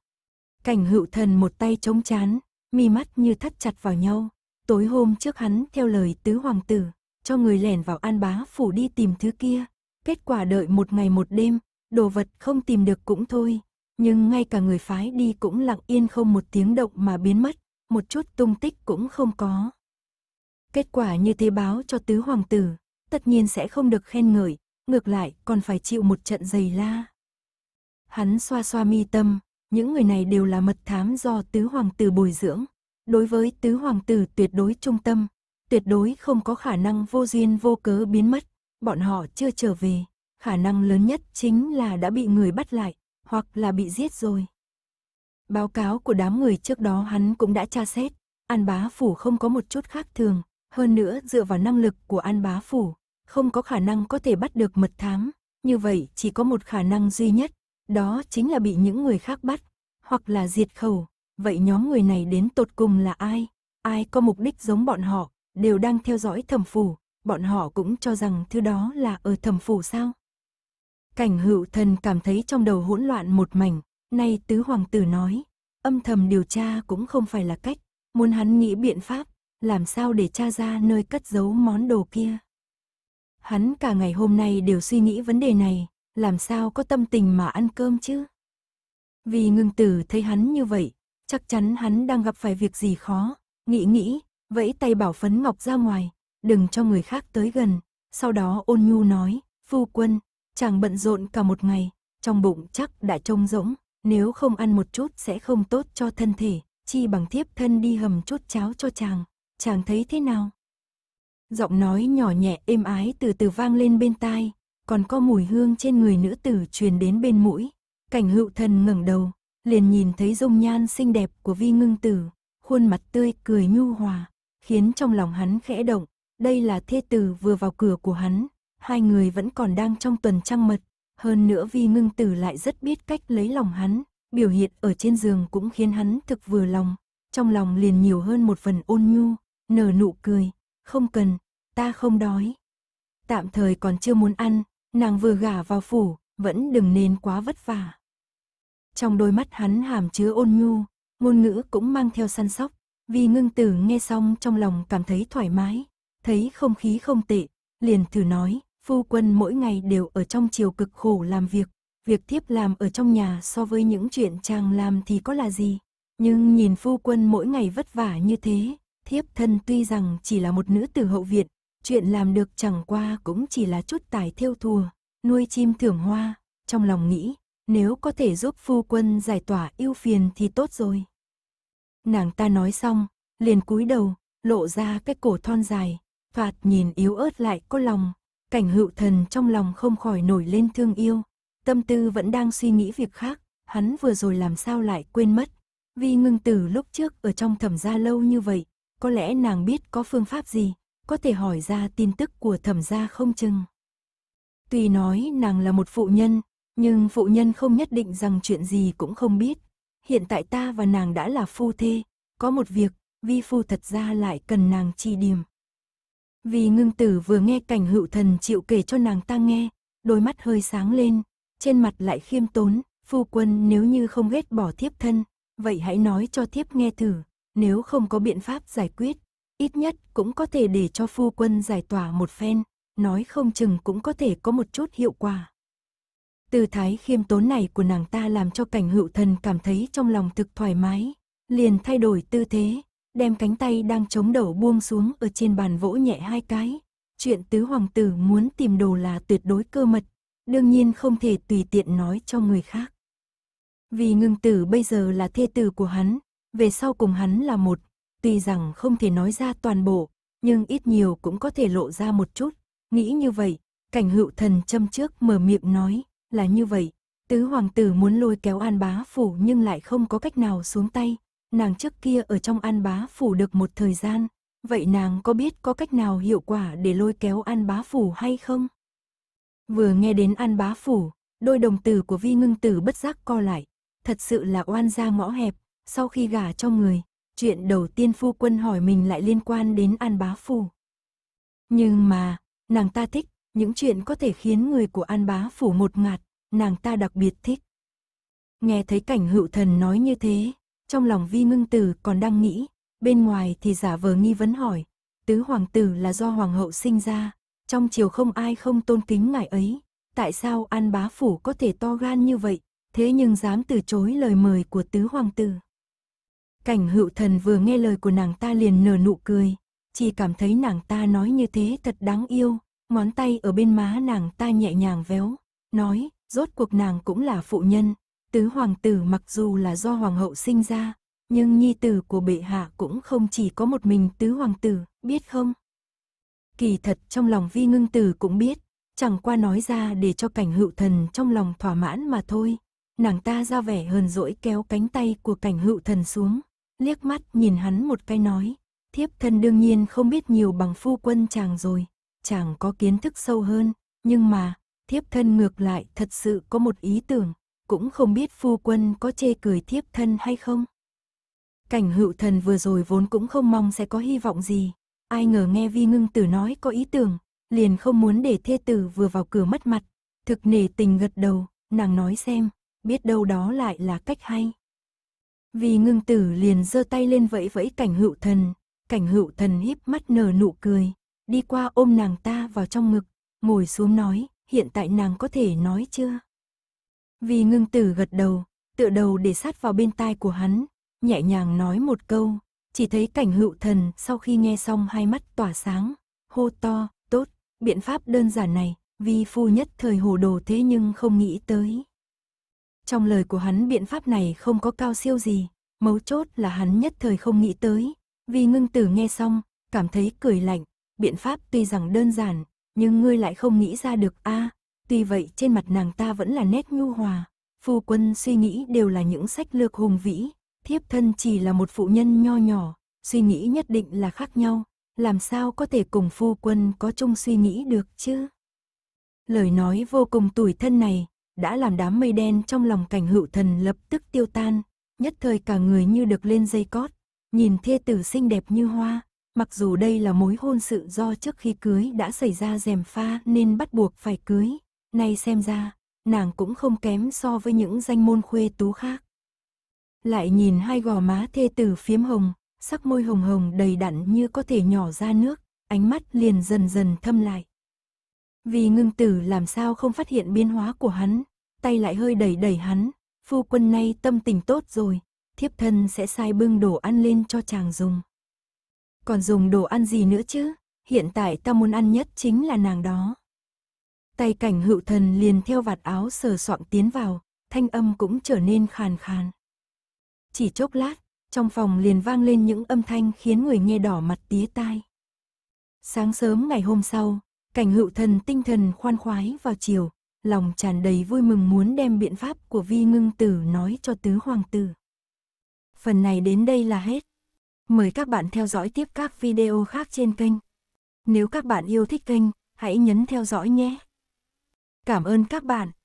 Cảnh hữu thần một tay chống chán, mi mắt như thắt chặt vào nhau. Tối hôm trước hắn theo lời tứ hoàng tử, cho người lẻn vào an bá phủ đi tìm thứ kia, Kết quả đợi một ngày một đêm, đồ vật không tìm được cũng thôi, nhưng ngay cả người phái đi cũng lặng yên không một tiếng động mà biến mất, một chút tung tích cũng không có. Kết quả như thế báo cho tứ hoàng tử, tất nhiên sẽ không được khen ngợi, ngược lại còn phải chịu một trận dày la. Hắn xoa xoa mi tâm, những người này đều là mật thám do tứ hoàng tử bồi dưỡng. Đối với tứ hoàng tử tuyệt đối trung tâm, tuyệt đối không có khả năng vô duyên vô cớ biến mất bọn họ chưa trở về, khả năng lớn nhất chính là đã bị người bắt lại, hoặc là bị giết rồi. Báo cáo của đám người trước đó hắn cũng đã tra xét, An Bá Phủ không có một chút khác thường, hơn nữa dựa vào năng lực của An Bá Phủ, không có khả năng có thể bắt được mật thám, như vậy chỉ có một khả năng duy nhất, đó chính là bị những người khác bắt, hoặc là diệt khẩu. Vậy nhóm người này đến tột cùng là ai? Ai có mục đích giống bọn họ, đều đang theo dõi thẩm phủ, bọn họ cũng cho rằng thứ đó là ở thầm phủ sao. Cảnh hữu thần cảm thấy trong đầu hỗn loạn một mảnh, nay tứ hoàng tử nói, âm thầm điều tra cũng không phải là cách, muốn hắn nghĩ biện pháp, làm sao để tra ra nơi cất giấu món đồ kia. Hắn cả ngày hôm nay đều suy nghĩ vấn đề này, làm sao có tâm tình mà ăn cơm chứ. Vì ngưng tử thấy hắn như vậy, chắc chắn hắn đang gặp phải việc gì khó, nghĩ nghĩ, vẫy tay bảo phấn ngọc ra ngoài, đừng cho người khác tới gần. Sau đó ôn nhu nói, phu quân, chàng bận rộn cả một ngày, trong bụng chắc đã trông rỗng, nếu không ăn một chút sẽ không tốt cho thân thể, chi bằng thiếp thân đi hầm chút cháo cho chàng, chàng thấy thế nào? Giọng nói nhỏ nhẹ êm ái từ từ vang lên bên tai, còn có mùi hương trên người nữ tử truyền đến bên mũi. Cảnh hữu thần ngẩng đầu, liền nhìn thấy dung nhan xinh đẹp của vi ngưng tử, khuôn mặt tươi cười nhu hòa, khiến trong lòng hắn khẽ động, đây là thê tử vừa vào cửa của hắn, hai người vẫn còn đang trong tuần trăng mật. Hơn nữa vì ngưng tử lại rất biết cách lấy lòng hắn, biểu hiện ở trên giường cũng khiến hắn thực vừa lòng. Trong lòng liền nhiều hơn một phần ôn nhu, nở nụ cười, không cần, ta không đói. Tạm thời còn chưa muốn ăn, nàng vừa gả vào phủ, vẫn đừng nên quá vất vả. Trong đôi mắt hắn hàm chứa ôn nhu, ngôn ngữ cũng mang theo săn sóc, vì ngưng tử nghe xong trong lòng cảm thấy thoải mái, thấy không khí không tệ, liền thử nói, phu quân mỗi ngày đều ở trong chiều cực khổ làm việc, việc thiếp làm ở trong nhà so với những chuyện chàng làm thì có là gì. Nhưng nhìn phu quân mỗi ngày vất vả như thế, thiếp thân tuy rằng chỉ là một nữ tử hậu viện, chuyện làm được chẳng qua cũng chỉ là chút tài thiêu thùa, nuôi chim thưởng hoa, trong lòng nghĩ, nếu có thể giúp phu quân giải tỏa yêu phiền thì tốt rồi. Nàng ta nói xong, liền cúi đầu, lộ ra cái cổ thon dài, thoạt nhìn yếu ớt lại có lòng. Cảnh hữu thần trong lòng không khỏi nổi lên thương yêu. Tâm tư vẫn đang suy nghĩ việc khác, hắn vừa rồi làm sao lại quên mất. Vì ngưng tử lúc trước ở trong thẩm gia lâu như vậy, có lẽ nàng biết có phương pháp gì, có thể hỏi ra tin tức của thẩm gia không chừng. Tuy nói nàng là một phụ nhân, nhưng phụ nhân không nhất định rằng chuyện gì cũng không biết. Hiện tại ta và nàng đã là phu thê, có một việc, vi phu thật ra lại cần nàng chỉ điểm. Vì ngưng tử vừa nghe cảnh hữu thần chịu kể cho nàng ta nghe, đôi mắt hơi sáng lên, trên mặt lại khiêm tốn, phu quân nếu như không ghét bỏ thiếp thân, vậy hãy nói cho thiếp nghe thử, nếu không có biện pháp giải quyết, ít nhất cũng có thể để cho phu quân giải tỏa một phen, nói không chừng cũng có thể có một chút hiệu quả. Từ thái khiêm tốn này của nàng ta làm cho cảnh hữu thần cảm thấy trong lòng thực thoải mái, liền thay đổi tư thế, đem cánh tay đang chống đầu buông xuống ở trên bàn vỗ nhẹ hai cái. Chuyện tứ hoàng tử muốn tìm đồ là tuyệt đối cơ mật, đương nhiên không thể tùy tiện nói cho người khác. Vì ngưng tử bây giờ là thê tử của hắn, về sau cùng hắn là một, tuy rằng không thể nói ra toàn bộ, nhưng ít nhiều cũng có thể lộ ra một chút. Nghĩ như vậy, cảnh hữu thần châm trước mở miệng nói, là như vậy, tứ hoàng tử muốn lôi kéo an bá phủ nhưng lại không có cách nào xuống tay, nàng trước kia ở trong An Bá Phủ được một thời gian, vậy nàng có biết có cách nào hiệu quả để lôi kéo An Bá Phủ hay không? Vừa nghe đến An Bá Phủ, đôi đồng tử của Vi Ngưng Tử bất giác co lại, thật sự là oan gia ngõ hẹp, sau khi gả cho người, chuyện đầu tiên phu quân hỏi mình lại liên quan đến An Bá Phủ. Nhưng mà, nàng ta thích, những chuyện có thể khiến người của An Bá Phủ một ngạt, nàng ta đặc biệt thích. Nghe thấy cảnh hữu thần nói như thế, trong lòng vi ngưng tử còn đang nghĩ, bên ngoài thì giả vờ nghi vấn hỏi, tứ hoàng tử là do hoàng hậu sinh ra, trong triều không ai không tôn kính ngài ấy, tại sao An Bá Phủ có thể to gan như vậy, thế nhưng dám từ chối lời mời của tứ hoàng tử. Cảnh hữu thần vừa nghe lời của nàng ta liền nở nụ cười, chỉ cảm thấy nàng ta nói như thế thật đáng yêu, ngón tay ở bên má nàng ta nhẹ nhàng véo, nói, rốt cuộc nàng cũng là phụ nhân, Tứ hoàng tử mặc dù là do hoàng hậu sinh ra, nhưng nhi tử của bệ hạ cũng không chỉ có một mình tứ hoàng tử, biết không? Kỳ thật trong lòng vi ngưng tử cũng biết, chẳng qua nói ra để cho cảnh hữu thần trong lòng thỏa mãn mà thôi. Nàng ta ra vẻ hờn dỗi kéo cánh tay của cảnh hữu thần xuống, liếc mắt nhìn hắn một cái nói, thiếp thân đương nhiên không biết nhiều bằng phu quân chàng rồi, chàng có kiến thức sâu hơn, nhưng mà, thiếp thân ngược lại thật sự có một ý tưởng, cũng không biết phu quân có chê cười thiếp thân hay không. Cảnh hữu thần vừa rồi vốn cũng không mong sẽ có hy vọng gì, ai ngờ nghe vi ngưng tử nói có ý tưởng, liền không muốn để thê tử vừa vào cửa mất mặt, thực nể tình gật đầu, nàng nói xem, biết đâu đó lại là cách hay. Vì ngưng tử liền giơ tay lên vẫy vẫy cảnh hữu thần, cảnh hữu thần híp mắt nở nụ cười, đi qua ôm nàng ta vào trong ngực, ngồi xuống nói, hiện tại nàng có thể nói chưa? Vì ngưng tử gật đầu, tựa đầu để sát vào bên tai của hắn, nhẹ nhàng nói một câu, chỉ thấy cảnh hữu thần sau khi nghe xong hai mắt tỏa sáng, hô to, tốt, biện pháp đơn giản này, vi phu nhất thời hồ đồ thế nhưng không nghĩ tới. Trong lời của hắn biện pháp này không có cao siêu gì, mấu chốt là hắn nhất thời không nghĩ tới, vì ngưng tử nghe xong, cảm thấy cười lạnh, biện pháp tuy rằng đơn giản, nhưng ngươi lại không nghĩ ra được a à, Tuy vậy trên mặt nàng ta vẫn là nét nhu hòa. Phu quân suy nghĩ đều là những sách lược hùng vĩ. Thiếp thân chỉ là một phụ nhân nho nhỏ. Suy nghĩ nhất định là khác nhau. Làm sao có thể cùng phu quân có chung suy nghĩ được chứ? Lời nói vô cùng tủi thân này đã làm đám mây đen trong lòng cảnh hữu thần lập tức tiêu tan. Nhất thời cả người như được lên dây cót. Nhìn thê tử xinh đẹp như hoa, Mặc dù đây là mối hôn sự do trước khi cưới đã xảy ra rèm pha nên bắt buộc phải cưới, nay xem ra, nàng cũng không kém so với những danh môn khuê tú khác. Lại nhìn hai gò má thê tử phiếm hồng, sắc môi hồng hồng đầy đặn như có thể nhỏ ra nước, ánh mắt liền dần dần thâm lại. Vì ngưng tử làm sao không phát hiện biến hóa của hắn, tay lại hơi đẩy đẩy hắn, phu quân nay tâm tình tốt rồi, thiếp thân sẽ sai bưng đồ ăn lên cho chàng dùng. Còn dùng đồ ăn gì nữa chứ, hiện tại ta muốn ăn nhất chính là nàng đó. Tay cảnh hữu thần liền theo vạt áo sờ soạn tiến vào, thanh âm cũng trở nên khàn khàn. Chỉ chốc lát, trong phòng liền vang lên những âm thanh khiến người nghe đỏ mặt tía tai. Sáng sớm ngày hôm sau, cảnh hữu thần tinh thần khoan khoái vào chiều, lòng tràn đầy vui mừng muốn đem biện pháp của vi ngưng tử nói cho tứ hoàng tử. Phần này đến đây là hết. Mời các bạn theo dõi tiếp các video khác trên kênh. Nếu các bạn yêu thích kênh, hãy nhấn theo dõi nhé. Cảm ơn các bạn.